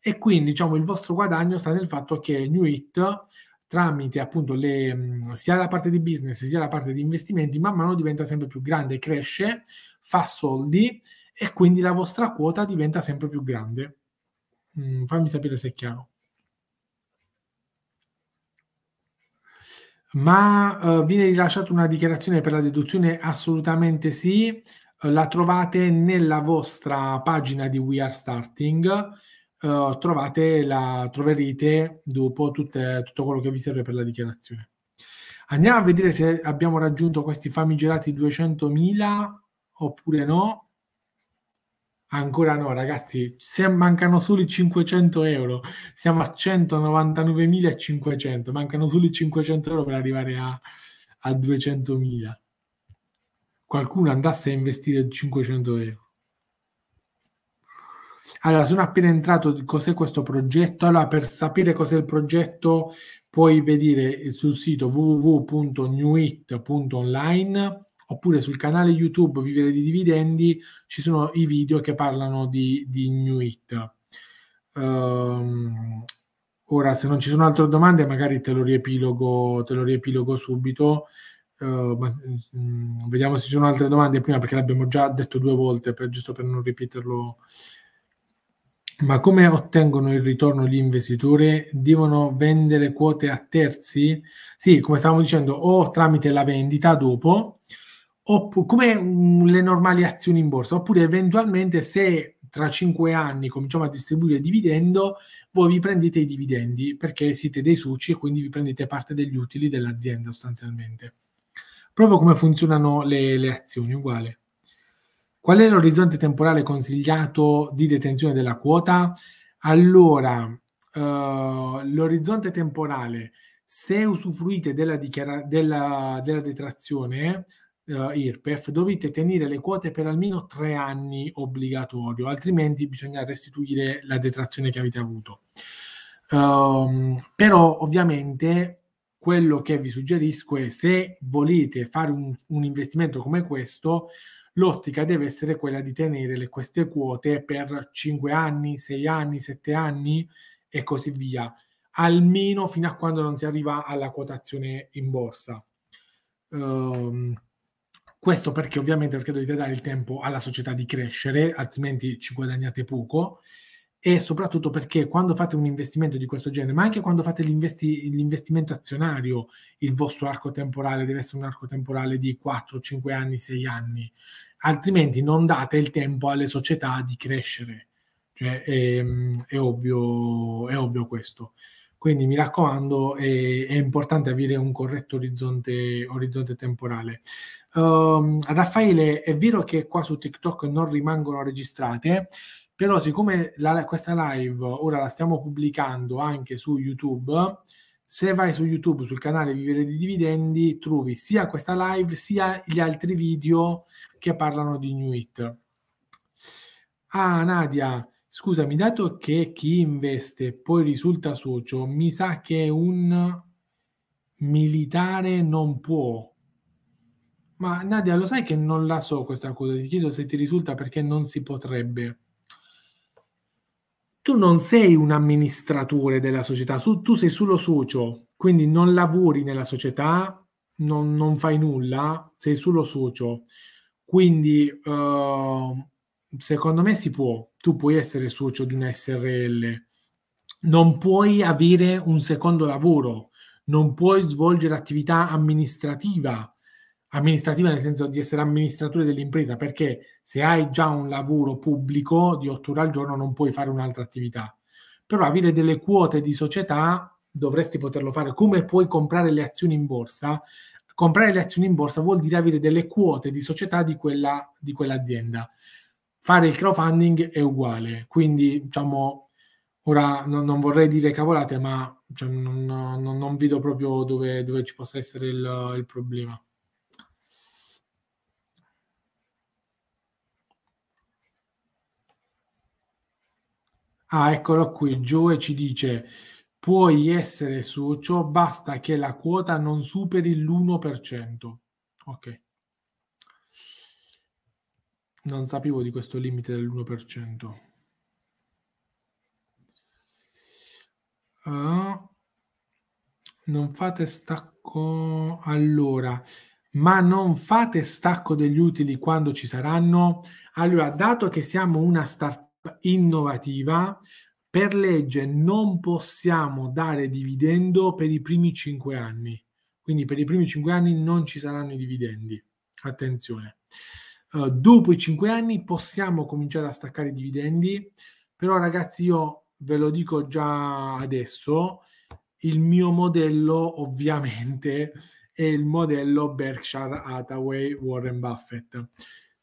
e quindi diciamo, il vostro guadagno sta nel fatto che New It tramite appunto le, sia la parte di business sia la parte di investimenti man mano diventa sempre più grande, cresce, fa soldi e quindi la vostra quota diventa sempre più grande. Mm, fammi sapere se è chiaro. Ma eh, viene rilasciata una dichiarazione per la deduzione? Assolutamente sì, la trovate nella vostra pagina di We Are Starting eh, trovate la, troverete dopo tutte, tutto quello che vi serve per la dichiarazione. Andiamo a vedere se abbiamo raggiunto questi famigerati 200.000 oppure no. Ancora no, ragazzi, se mancano solo i 500 euro, siamo a 199.500, mancano solo i 500 euro per arrivare a, a 200.000. Qualcuno andasse a investire 500 euro. Allora, sono appena entrato, cos'è questo progetto? Allora, per sapere cos'è il progetto, puoi vedere sul sito www.newit.online oppure sul canale YouTube Vivere di Dividendi ci sono i video che parlano di, di Newit. Um, ehm, ora, se non ci sono altre domande, magari te lo riepilogo, te lo riepilogo subito. Uh, ma, mh, mm, vediamo se ci sono altre domande prima perché l'abbiamo già detto due volte, per, giusto per non ripeterlo ma come ottengono il ritorno gli investitori? Devono vendere quote a terzi? Sì, come stavamo dicendo, o tramite la vendita dopo, oppure, come mm, le normali azioni in borsa, oppure eventualmente se tra cinque anni cominciamo a distribuire dividendo, voi vi prendete i dividendi perché siete dei suci e quindi vi prendete parte degli utili dell'azienda sostanzialmente. Proprio come funzionano le, le azioni, uguale. Qual è l'orizzonte temporale consigliato di detenzione della quota? Allora, uh, l'orizzonte temporale, se usufruite della, dichiara- della, della detrazione uh, eh, IRPEF, dovete tenere le quote per almeno tre anni obbligatorio, altrimenti bisogna restituire la detrazione che avete avuto. Um, però ovviamente quello che vi suggerisco è se volete fare un, un investimento come questo, l'ottica deve essere quella di tenere le, queste quote per 5 anni, 6 anni, 7 anni e così via, almeno fino a quando non si arriva alla quotazione in borsa. Um, questo perché ovviamente perché dovete dare il tempo alla società di crescere, altrimenti ci guadagnate poco e soprattutto perché quando fate un investimento di questo genere, ma anche quando fate l'investi- l'investimento azionario, il vostro arco temporale deve essere un arco temporale di 4, 5 anni, 6 anni, altrimenti non date il tempo alle società di crescere. Cioè, è, ehm, è, ovvio, è ovvio questo. Quindi mi raccomando, è, è importante avere un corretto orizzonte, orizzonte temporale. Um, Raffaele, è vero che qua su TikTok non rimangono registrate? però siccome la, questa live ora la stiamo pubblicando anche su YouTube, se vai su YouTube sul canale Vivere di Dividendi trovi sia questa live sia gli altri video che parlano di Inuit. Ah, Nadia, scusami, dato che chi investe poi risulta socio, mi sa che un militare non può. Ma Nadia, lo sai che non la so questa cosa? Ti chiedo se ti risulta perché non si potrebbe tu non sei un amministratore della società, tu sei solo socio, quindi non lavori nella società, non, non fai nulla, sei solo socio. Quindi eh, secondo me si può, tu puoi essere socio di una SRL, non puoi avere un secondo lavoro, non puoi svolgere attività amministrativa amministrativa nel senso di essere amministratore dell'impresa, perché se hai già un lavoro pubblico di otto ore al giorno non puoi fare un'altra attività. Però avere delle quote di società dovresti poterlo fare. Come puoi comprare le azioni in borsa? Comprare le azioni in borsa vuol dire avere delle quote di società di, quella, di quell'azienda. Fare il crowdfunding è uguale, quindi diciamo Ora non, non, vorrei dire cavolate, ma cioè, non, non, non, vedo proprio dove, dove, ci possa essere il, il problema. Ah, eccolo qui, Joe ci dice, puoi essere su ciò, basta che la quota non superi l'1%. Ok. Non sapevo di questo limite dell'1%. Uh, ah. non fate stacco allora ma non fate stacco degli utili quando ci saranno allora dato che siamo una startup innovativa, per legge non possiamo dare dividendo per i primi cinque anni. Quindi per i primi cinque anni non ci saranno i dividendi. Attenzione. Uh, dopo i cinque anni possiamo cominciare a staccare i dividendi, però ragazzi io ve lo dico già adesso, il mio modello ovviamente è il modello Berkshire Hathaway Warren Buffett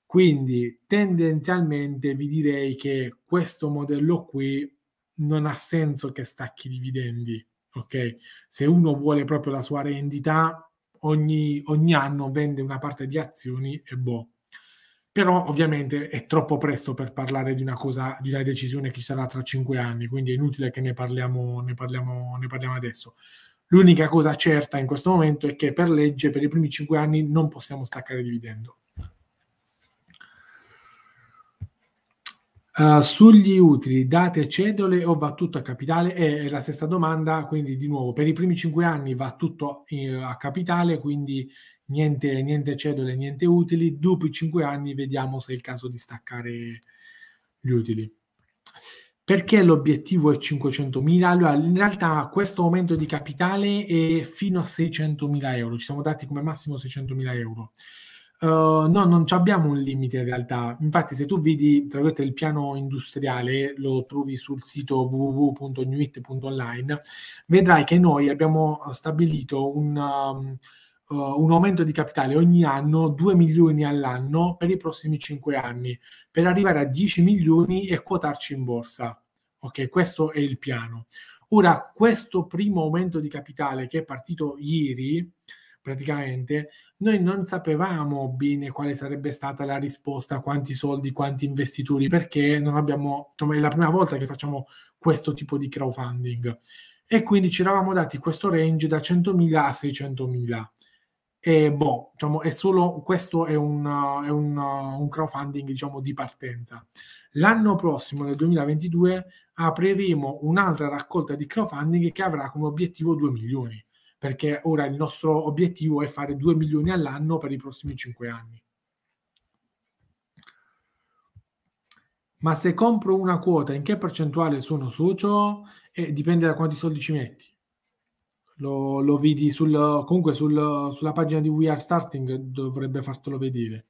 quindi tendenzialmente vi direi che questo modello qui non ha senso che stacchi dividendi, ok? Se uno vuole proprio la sua rendita, ogni, ogni anno vende una parte di azioni e boh. Però ovviamente è troppo presto per parlare di una cosa, di una decisione che ci sarà tra cinque anni, quindi è inutile che ne parliamo, ne parliamo, ne parliamo adesso. L'unica cosa certa in questo momento è che per legge per i primi cinque anni non possiamo staccare dividendo Uh, sugli utili, date cedole o va tutto a capitale? È, è la stessa domanda, quindi di nuovo, per i primi cinque anni va tutto in, eh, a capitale, quindi niente, niente cedole, niente utili. Dopo i cinque anni vediamo se è il caso di staccare gli utili. Perché l'obiettivo è 500.000? Allora, in realtà questo aumento di capitale è fino a 600.000 euro, ci siamo dati come massimo 600.000 euro. Uh, no, non abbiamo un limite in realtà. Infatti, se tu vedi tra virgolette il piano industriale, lo trovi sul sito www.newit.online, vedrai che noi abbiamo eh, stabilito un, um, uh, un, aumento di capitale ogni anno, 2 milioni all'anno per i prossimi 5 anni, per arrivare a 10 milioni e quotarci in borsa. Ok, questo è il piano. Ora, questo primo aumento di capitale che è partito ieri, praticamente noi non sapevamo bene quale sarebbe stata la risposta, quanti soldi, quanti investitori, perché non abbiamo, insomma, è la prima volta che facciamo questo tipo di crowdfunding. E quindi ci eravamo dati questo range da 100.000 a 600.000. E boh, diciamo, è solo, questo è, un, è un, un crowdfunding diciamo, di partenza. L'anno prossimo, nel 2022, apriremo un'altra raccolta di crowdfunding che avrà come obiettivo 2 milioni perché ora il nostro obiettivo è fare 2 milioni all'anno per i prossimi 5 anni. Ma se compro una quota, in che percentuale sono socio? Eh, dipende da quanti soldi ci metti. Lo, lo vedi sul, comunque sul, sulla pagina di We Are Starting, dovrebbe fartelo vedere.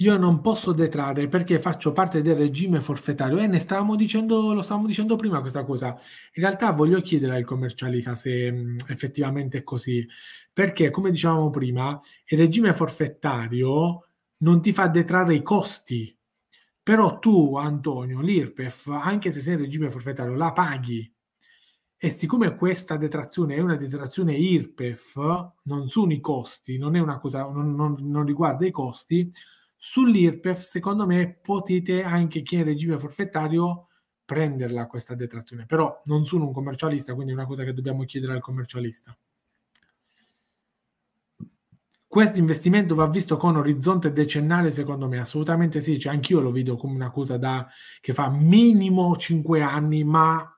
Io non posso detrarre perché faccio parte del regime forfettario e ne stavamo dicendo, lo stavamo dicendo prima questa cosa. In realtà voglio chiedere al commercialista se mh, mm, effettivamente è così, perché come dicevamo prima, il regime forfettario non ti fa detrarre i costi, però tu Antonio, l'IRPEF, anche se sei in regime forfettario, la paghi. E siccome questa detrazione è una detrazione IRPEF, non sono i costi, non, cosa, non, non, non riguarda i costi, Sull'IRPEF, secondo me, potete anche chi è in regime forfettario prenderla questa detrazione, però non sono un commercialista, quindi è una cosa che dobbiamo chiedere al commercialista. Questo investimento va visto con orizzonte decennale, secondo me, assolutamente sì, cioè, anch'io lo vedo come una cosa da, che fa minimo 5 anni, ma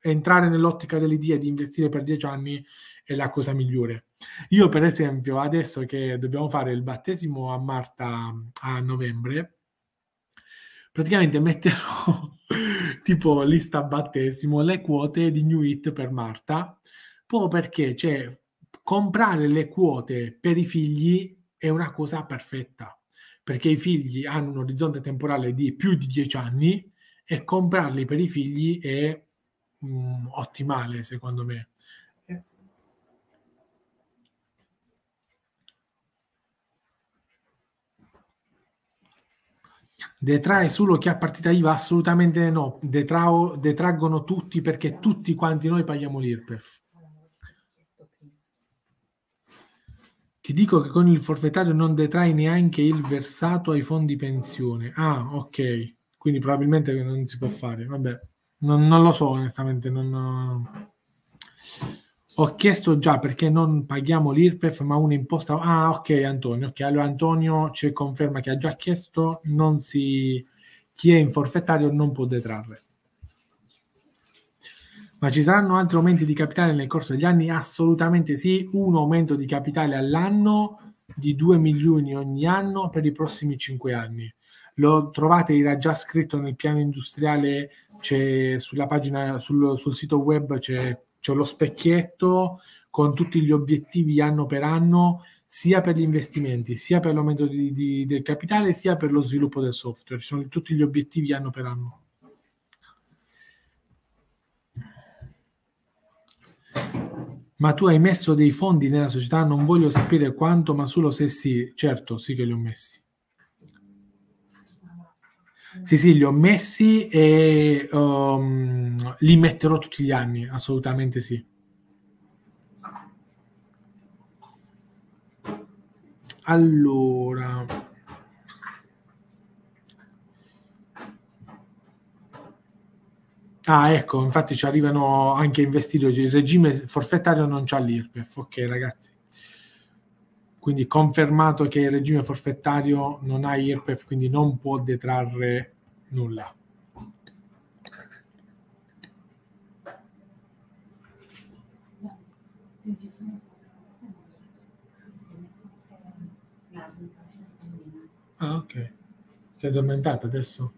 entrare nell'ottica dell'idea di investire per 10 anni è la cosa migliore. Io, per esempio, adesso che dobbiamo fare il battesimo a Marta a novembre, praticamente metterò tipo lista battesimo le quote di New It per Marta, proprio perché cioè, comprare le quote per i figli è una cosa perfetta, perché i figli hanno un orizzonte temporale di più di 10 anni e comprarli per i figli è mm, ottimale secondo me. Detrae solo chi ha partita IVA? Assolutamente no. Detrao, detraggono tutti perché tutti quanti noi paghiamo l'IRPEF. Ti dico che con il forfettario non detrai neanche il versato ai fondi pensione. Ah, ok. Quindi probabilmente non si può fare. Vabbè, non, non lo so onestamente. Non, ho chiesto già perché non paghiamo l'IRPEF ma un'imposta. Ah, ok, Antonio. Okay. Allora, Antonio ci conferma che ha già chiesto. Non si... Chi è in forfettario non può detrarre. Ma ci saranno altri aumenti di capitale nel corso degli anni? Assolutamente sì. Un aumento di capitale all'anno di 2 milioni ogni anno per i prossimi 5 anni. Lo trovate, era già scritto nel piano industriale, c'è sulla pagina, sul, sul sito web c'è C'ho lo specchietto con tutti gli obiettivi anno per anno, sia per gli investimenti, sia per l'aumento di, di, del capitale, sia per lo sviluppo del software. Ci sono tutti gli obiettivi anno per anno. Ma tu hai messo dei fondi nella società? Non voglio sapere quanto, ma solo se sì. Certo, sì che li ho messi. Sì, sì, li ho messi e um, li metterò tutti gli anni, assolutamente sì. Allora, Ah, ecco, infatti ci arrivano anche in Il regime forfettario non c'ha l'IRPEF. Ok, ragazzi quindi confermato che il regime forfettario non ha IRPEF, quindi non può detrarre nulla. Ah, ok. Sei addormentata adesso?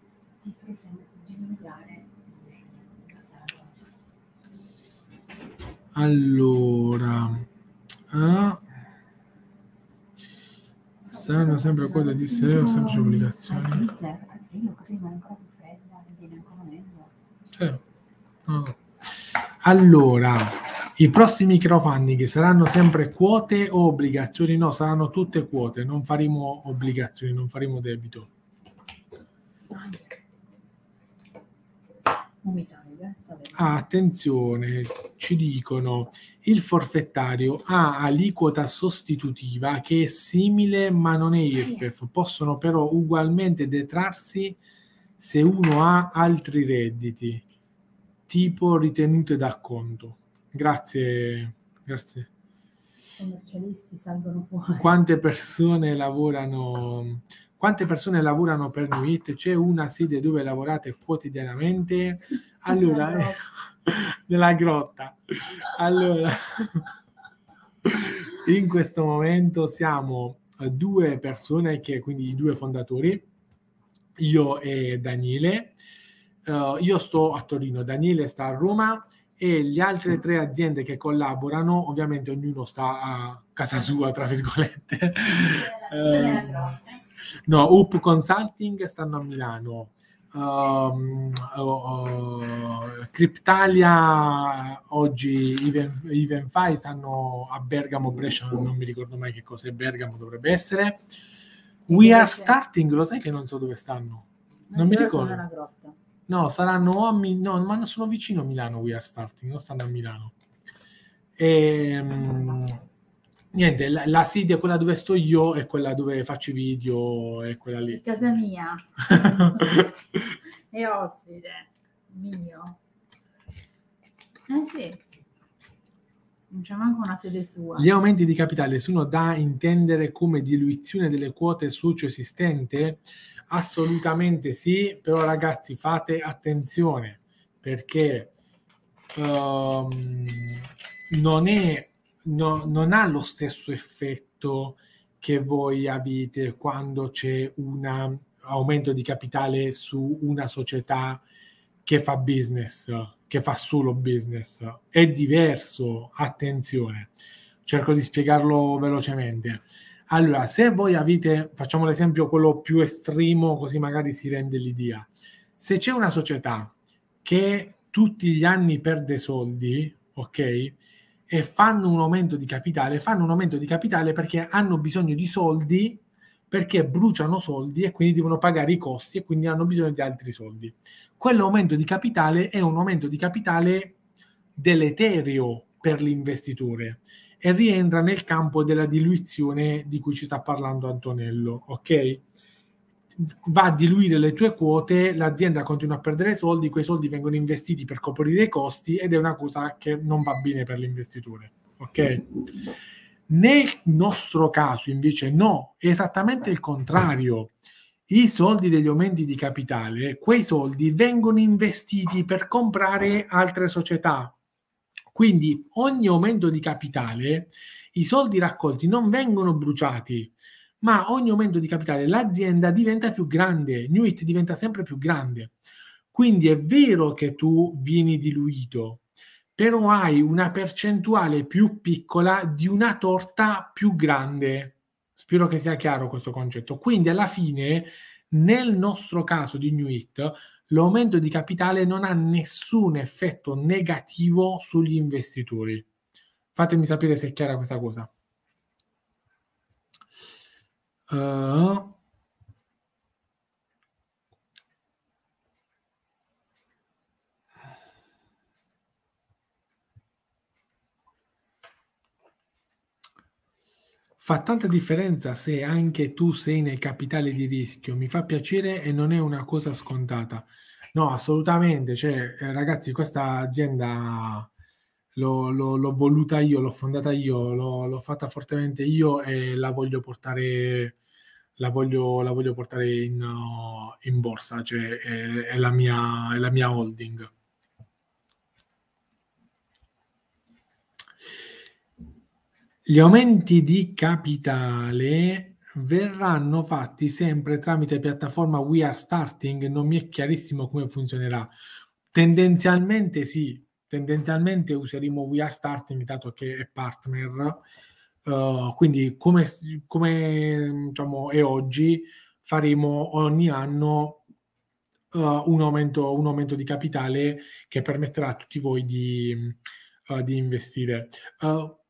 Allora... Ah Saranno sempre quelle disse o semplici obbligazioni? Certo. No. Allora, i prossimi crowdfunding saranno sempre quote o obbligazioni? No, saranno tutte quote, non faremo obbligazioni, non faremo debito. Ah, attenzione, ci dicono il forfettario ha aliquota sostitutiva che è simile ma non è IRPEF, possono però ugualmente detrarsi se uno ha altri redditi, tipo ritenute da conto. Grazie, grazie. Commercialisti salgono fuori. Quante persone lavorano? Quante persone lavorano per Nuit? C'è una sede dove lavorate quotidianamente? Allora, nella grotta. Allora, in questo momento siamo due persone, che, quindi i due fondatori, io e Daniele. Uh, io sto a Torino, Daniele sta a Roma e le altre tre aziende che collaborano, ovviamente ognuno sta a casa sua, tra virgolette. uh, no, UP Consulting stanno a Milano, uh, Cryptalia oggi Even, Fai stanno a Bergamo Brescia non mi ricordo mai che cos'è Bergamo dovrebbe essere We Are Starting lo sai che non so dove stanno non, non mi ricordo no saranno o a Milano no, ma sono vicino a Milano We Are Starting non stanno a Milano e, um, Niente, la, la è quella dove sto io, è quella dove faccio i video, è quella lì. casa mia. E ospite, mio. Eh sì. Non c'è manco una sede sua. Gli aumenti di capitale sono da intendere come diluizione delle quote socio esistente? Assolutamente sì, però ragazzi fate attenzione perché um, non è no, non ha lo stesso effetto che voi avete quando c'è un aumento di capitale su una società che fa business, che fa solo business. È diverso, attenzione. Cerco di spiegarlo velocemente. Allora, se voi avete, facciamo l'esempio quello più estremo, così magari si rende l'idea. Se c'è una società che tutti gli anni perde soldi, ok? e fanno un aumento di capitale, fanno un aumento di capitale perché hanno bisogno di soldi, perché bruciano soldi e quindi devono pagare i costi e quindi hanno bisogno di altri soldi. Quell'aumento di capitale è un aumento di capitale deleterio per l'investitore e rientra nel campo della diluizione di cui ci sta parlando Antonello, ok? va a diluire le tue quote, l'azienda continua a perdere soldi, quei soldi vengono investiti per coprire i costi ed è una cosa che non va bene per l'investitore. Ok? Nel nostro caso invece no, è esattamente il contrario. I soldi degli aumenti di capitale, quei soldi vengono investiti per comprare altre società. Quindi ogni aumento di capitale, i soldi raccolti non vengono bruciati, ma ogni aumento di capitale l'azienda diventa più grande, New It diventa sempre più grande. Quindi è vero che tu vieni diluito, però hai una percentuale più piccola di una torta più grande. Spero che sia chiaro questo concetto. Quindi alla fine, nel nostro caso di New It, l'aumento di capitale non ha nessun effetto negativo sugli investitori. Fatemi sapere se è chiara questa cosa. Eh. Fa tanta differenza se anche tu sei nel capitale di rischio, mi fa piacere e non è una cosa scontata. No, assolutamente, cioè, eh, ragazzi, questa azienda l'ho, l'ho, l'ho voluta io, l'ho fondata io, l'ho, l'ho, fatta fortemente io e la voglio portare, la voglio, la voglio portare in, uh, in, borsa, cioè è, è, la mia, è la mia holding. Gli aumenti di capitale verranno fatti sempre tramite piattaforma We Are Starting, non mi è chiarissimo come funzionerà. Tendenzialmente sì, tendenzialmente useremo We Are Starting dato che è partner, uh, quindi come, come diciamo, è oggi faremo ogni anno uh, un, aumento, un, aumento, di capitale che permetterà a tutti voi di, uh, di investire.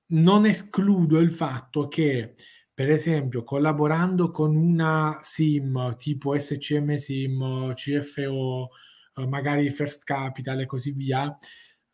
non escludo il fatto che per esempio collaborando con una SIM tipo SCM SIM, CFO, magari First Capital e così via,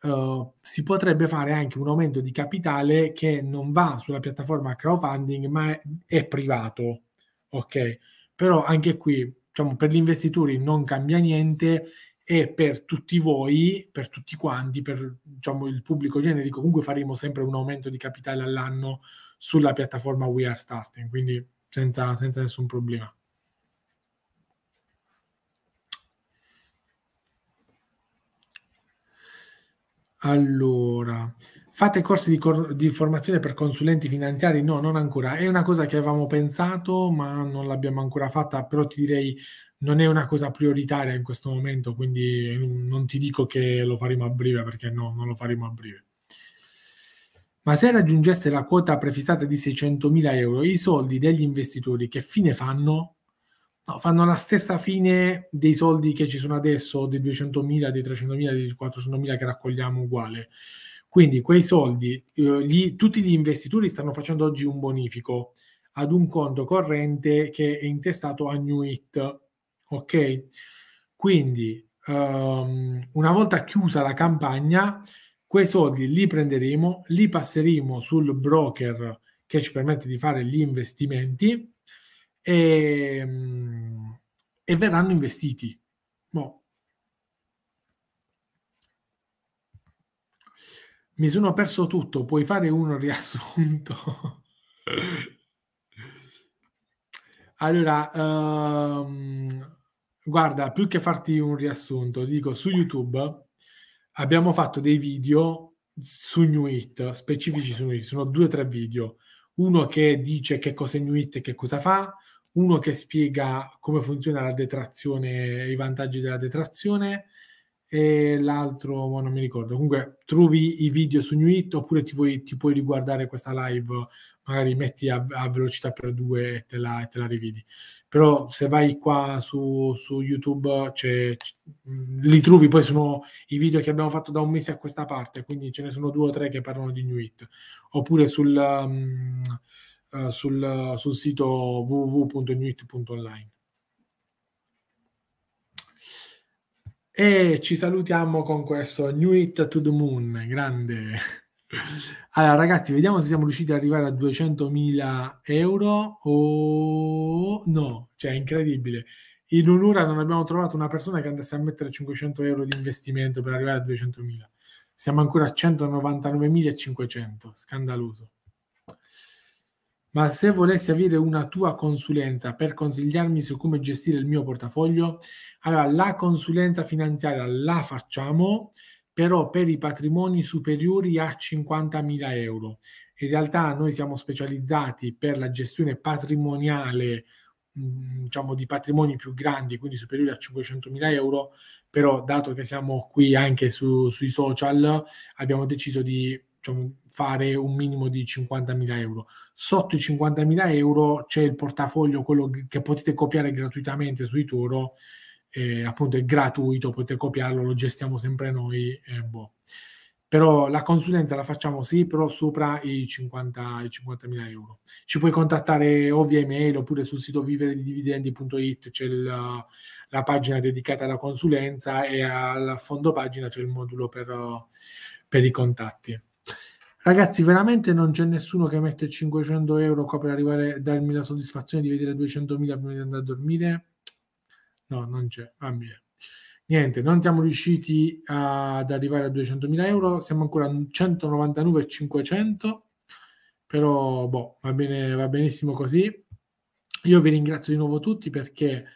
eh, si potrebbe fare anche un aumento di capitale che non va sulla piattaforma crowdfunding, ma è, è privato. Ok, però anche qui, diciamo, per gli investitori non cambia niente e per tutti voi, per tutti quanti, per diciamo, il pubblico generico, comunque faremo sempre un aumento di capitale all'anno sulla piattaforma We Are Starting, quindi senza, senza nessun problema. Allora, fate corsi di, cor- di, formazione per consulenti finanziari? No, non ancora. È una cosa che avevamo pensato, ma non l'abbiamo ancora fatta, però ti direi non è una cosa prioritaria in questo momento, quindi non ti dico che lo faremo a breve, perché no, non lo faremo a breve. Ma se raggiungesse la quota prefissata di 600.000 euro, i soldi degli investitori che fine fanno? No, fanno la stessa fine dei soldi che ci sono adesso, dei 200.000, dei 300.000, dei 400.000 che raccogliamo uguale. Quindi quei soldi, eh, gli, tutti gli investitori stanno facendo oggi un bonifico ad un conto corrente che è intestato a New It. Ok? Quindi ehm, una volta chiusa la campagna, quei soldi li prenderemo, li passeremo sul broker che ci permette di fare gli investimenti e, ehm, e verranno investiti. Boh. Mi sono perso tutto, puoi fare un riassunto? allora, um, guarda, più che farti un riassunto, dico su YouTube abbiamo fatto dei video su Nuit, specifici su Nuit, sono due o tre video. Uno che dice che cos'è Nuit e che cosa fa, uno che spiega come funziona la detrazione, i vantaggi della detrazione, e l'altro boh, non mi ricordo. Comunque trovi i video su New It oppure ti, vuoi, ti puoi riguardare questa live, magari metti a, a velocità per due e te la, e te la rivedi. Però se vai qua su, su YouTube c'è, li trovi, poi sono i video che abbiamo fatto da un mese a questa parte, quindi ce ne sono due o tre che parlano di New It. Oppure sul... Um, eh, sul, sul, sito www.newit.online. E ci salutiamo con questo New It to the Moon, grande. Allora ragazzi, vediamo se siamo riusciti ad arrivare a 200.000 euro o no, cioè è incredibile. In un'ora non abbiamo trovato una persona che andasse a mettere 500 euro di investimento per arrivare a 200.000. Siamo ancora a 199.500, scandaloso. Ma se volessi avere una tua consulenza per consigliarmi su come gestire il mio portafoglio, allora la consulenza finanziaria la facciamo, però per i patrimoni superiori a 50.000 euro. In realtà noi siamo specializzati per la gestione patrimoniale, mm, diciamo di patrimoni più grandi, quindi superiori a 500.000 euro, però dato che siamo qui anche su, sui social, abbiamo deciso di diciamo, fare un minimo di 50.000 euro sotto i 50.000 euro c'è il portafoglio, quello che potete copiare gratuitamente su Itoro, eh, appunto è gratuito, potete copiarlo, lo gestiamo sempre noi. Eh, boh. Però la consulenza la facciamo sì, però sopra i 50.000 euro. Ci puoi contattare o via email oppure sul sito viveredividendi.it c'è il, la pagina dedicata alla consulenza e al fondo pagina c'è il modulo per, per i contatti. Ragazzi, veramente non c'è nessuno che mette 500 euro qua per arrivare a darmi la soddisfazione di vedere 200.000 prima di andare a dormire? No, non c'è. Ah, Niente, non siamo riusciti ad arrivare a 200.000 euro, siamo ancora a 199,500, però boh, va, bene, va benissimo così. Io vi ringrazio di nuovo tutti perché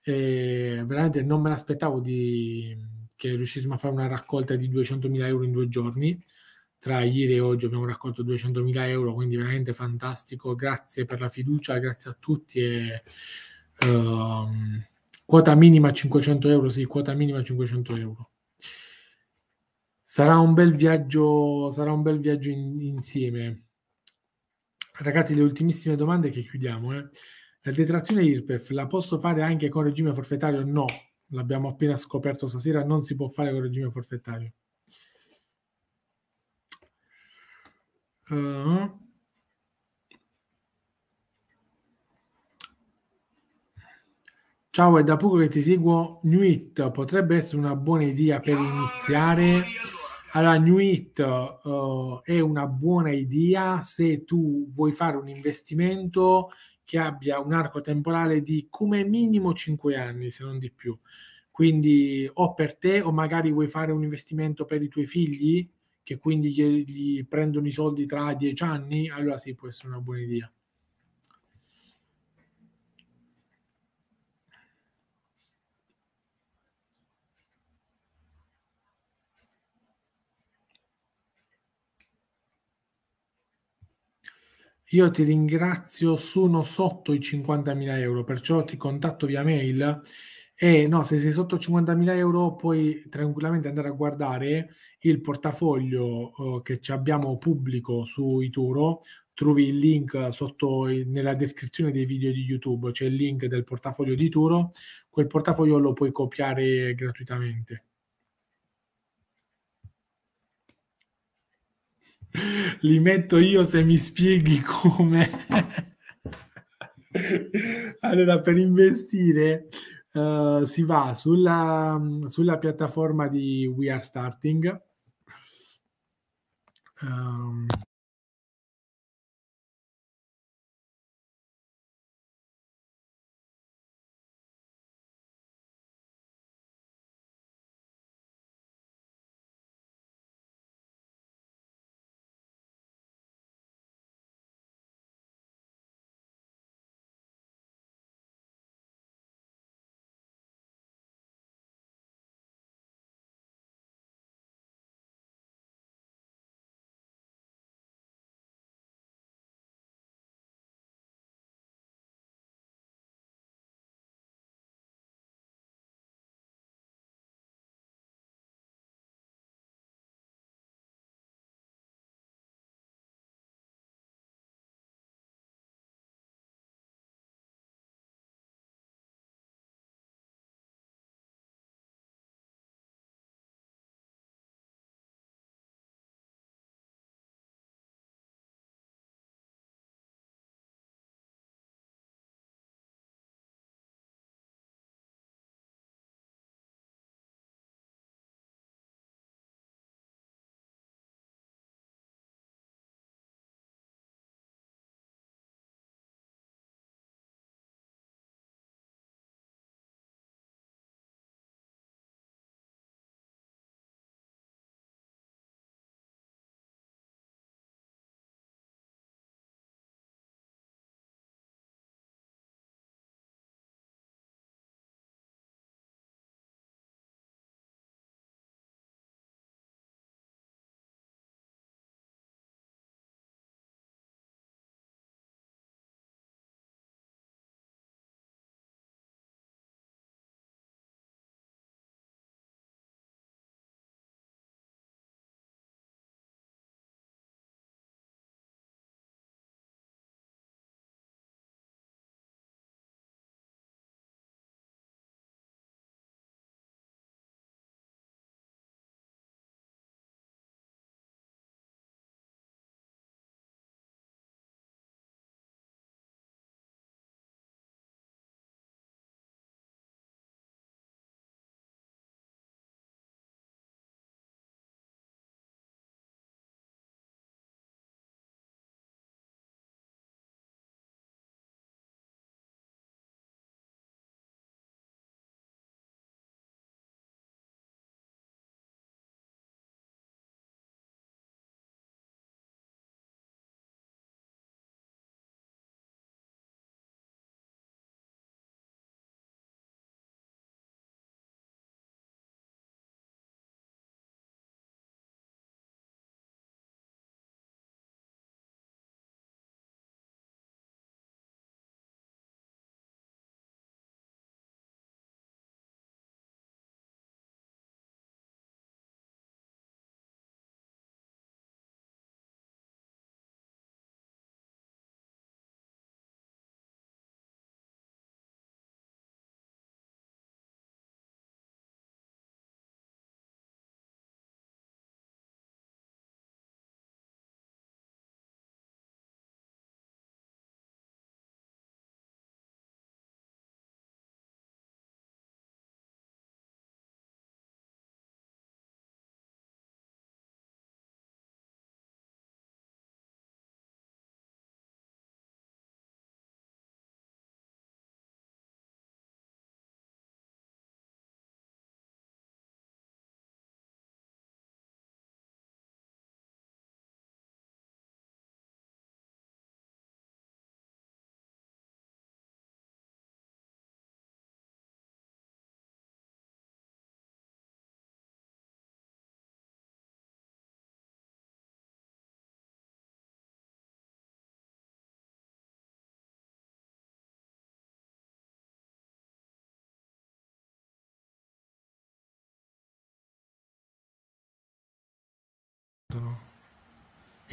eh, veramente non me l'aspettavo di, che riuscissimo a fare una raccolta di 200.000 euro in due giorni tra ieri e oggi abbiamo raccolto 200.000 euro, quindi veramente fantastico. Grazie per la fiducia, grazie a tutti. E, uh, quota minima 500 euro, sì, quota minima 500 euro. Sarà un bel viaggio, sarà un bel viaggio in, insieme. Ragazzi, le ultimissime domande che chiudiamo. Eh. La detrazione IRPEF la posso fare anche con regime forfettario? No, l'abbiamo appena scoperto stasera, non si può fare con regime forfettario Eh, ciao, è da poco che ti seguo. Nuit potrebbe essere una buona idea per iniziare. Allora, Nuit uh, eh, è una buona idea se tu vuoi fare un investimento che abbia un arco temporale di come minimo 5 anni, se non di più. Quindi o per te o magari vuoi fare un investimento per i tuoi figli, che quindi gli, gli prendono i soldi tra dieci anni, allora sì, può essere una buona idea. Io ti ringrazio, sono sotto i 50.000 euro, perciò ti contatto via mail e no, se sei sotto 50.000 euro puoi tranquillamente andare a guardare il portafoglio eh, che abbiamo pubblico su Ituro. Trovi il link sotto nella descrizione dei video di YouTube, c'è il link del portafoglio di Ituro. Quel portafoglio lo puoi copiare gratuitamente. Li metto io se mi spieghi come. allora, per investire eh, si va sulla, sulla, piattaforma di We Are Starting. Um,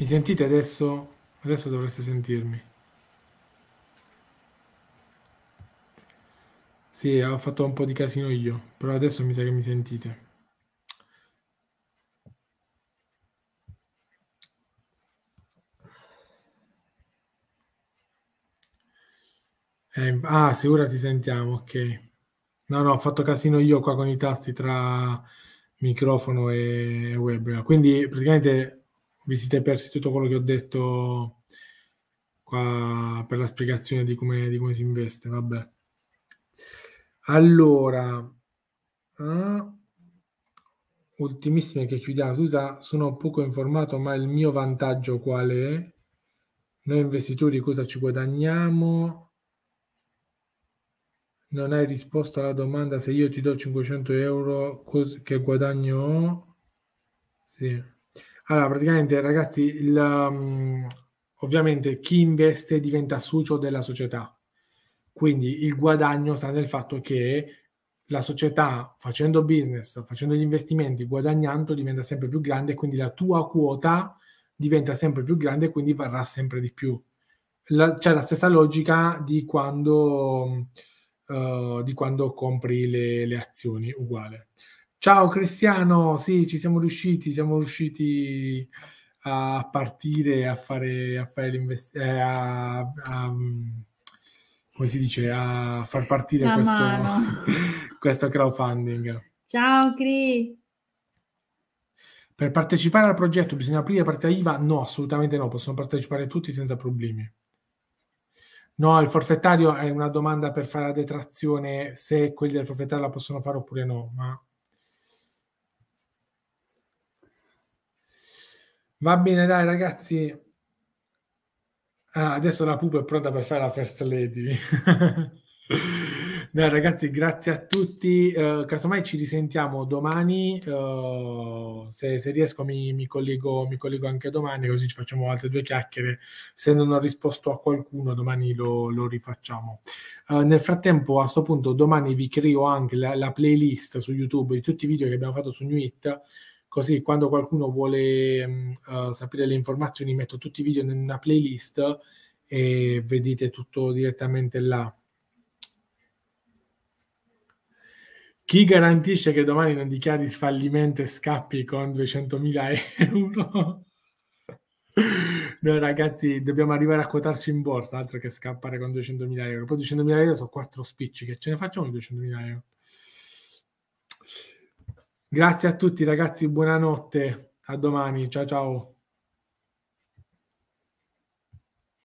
Mi sentite adesso? Adesso dovreste sentirmi. Sì, ho fatto un po' di casino io, però adesso mi sa che mi sentite. Eh, ah, sì, ora ti sentiamo, ok. No, no, ho fatto casino io qua con i tasti tra microfono e web. Quindi praticamente vi siete persi tutto quello che ho detto qua per la spiegazione di come, di come si investe, vabbè. Allora, uh, ultimissime che chiudiamo, Scusa, sono poco informato, ma il mio vantaggio qual è? Noi investitori cosa ci guadagniamo? Non hai risposto alla domanda se io ti do 500 euro cos- che guadagno? Sì. Allora, praticamente, ragazzi, il, um, ovviamente chi investe diventa socio della società. Quindi il guadagno sta nel fatto che la società facendo business, facendo gli investimenti, guadagnando diventa sempre più grande, quindi la tua quota diventa sempre più grande e quindi varrà sempre di più. La, c'è la stessa logica di quando, uh, di quando compri le, le azioni, uguale. Ciao Cristiano, sì, ci siamo riusciti, siamo riusciti a partire, a fare, a fare l'investimento, eh, a, a, mm, come si dice, a far partire questo, questo, crowdfunding. Ciao Cri! Per partecipare al progetto bisogna aprire partita IVA? No, assolutamente no, possono partecipare tutti senza problemi. No, il forfettario è una domanda per fare la detrazione, se quelli del forfettario la possono fare oppure no, ma Va bene, dai ragazzi. Ah, adesso la pupa è pronta per fare la first lady. no, ragazzi, grazie a tutti. Uh, casomai ci risentiamo domani. Uh, se, se, riesco, mi, mi, collego, mi, collego, anche domani, così ci facciamo altre due chiacchiere. Se non ho risposto a qualcuno, domani lo, lo rifacciamo. Uh, nel frattempo, a questo punto, domani vi creo anche la, la, playlist su YouTube di tutti i video che abbiamo fatto su New It così quando qualcuno vuole uh, sapere le informazioni metto tutti i video in una playlist e vedete tutto direttamente là. Chi garantisce che domani non dichiari fallimento e scappi con 200.000 euro? No ragazzi dobbiamo arrivare a quotarci in borsa, altro che scappare con 200.000 euro. Poi 200.000 euro sono quattro spicci, che ce ne facciamo 200.000 euro? Grazie a tutti ragazzi, buonanotte, a domani, ciao ciao.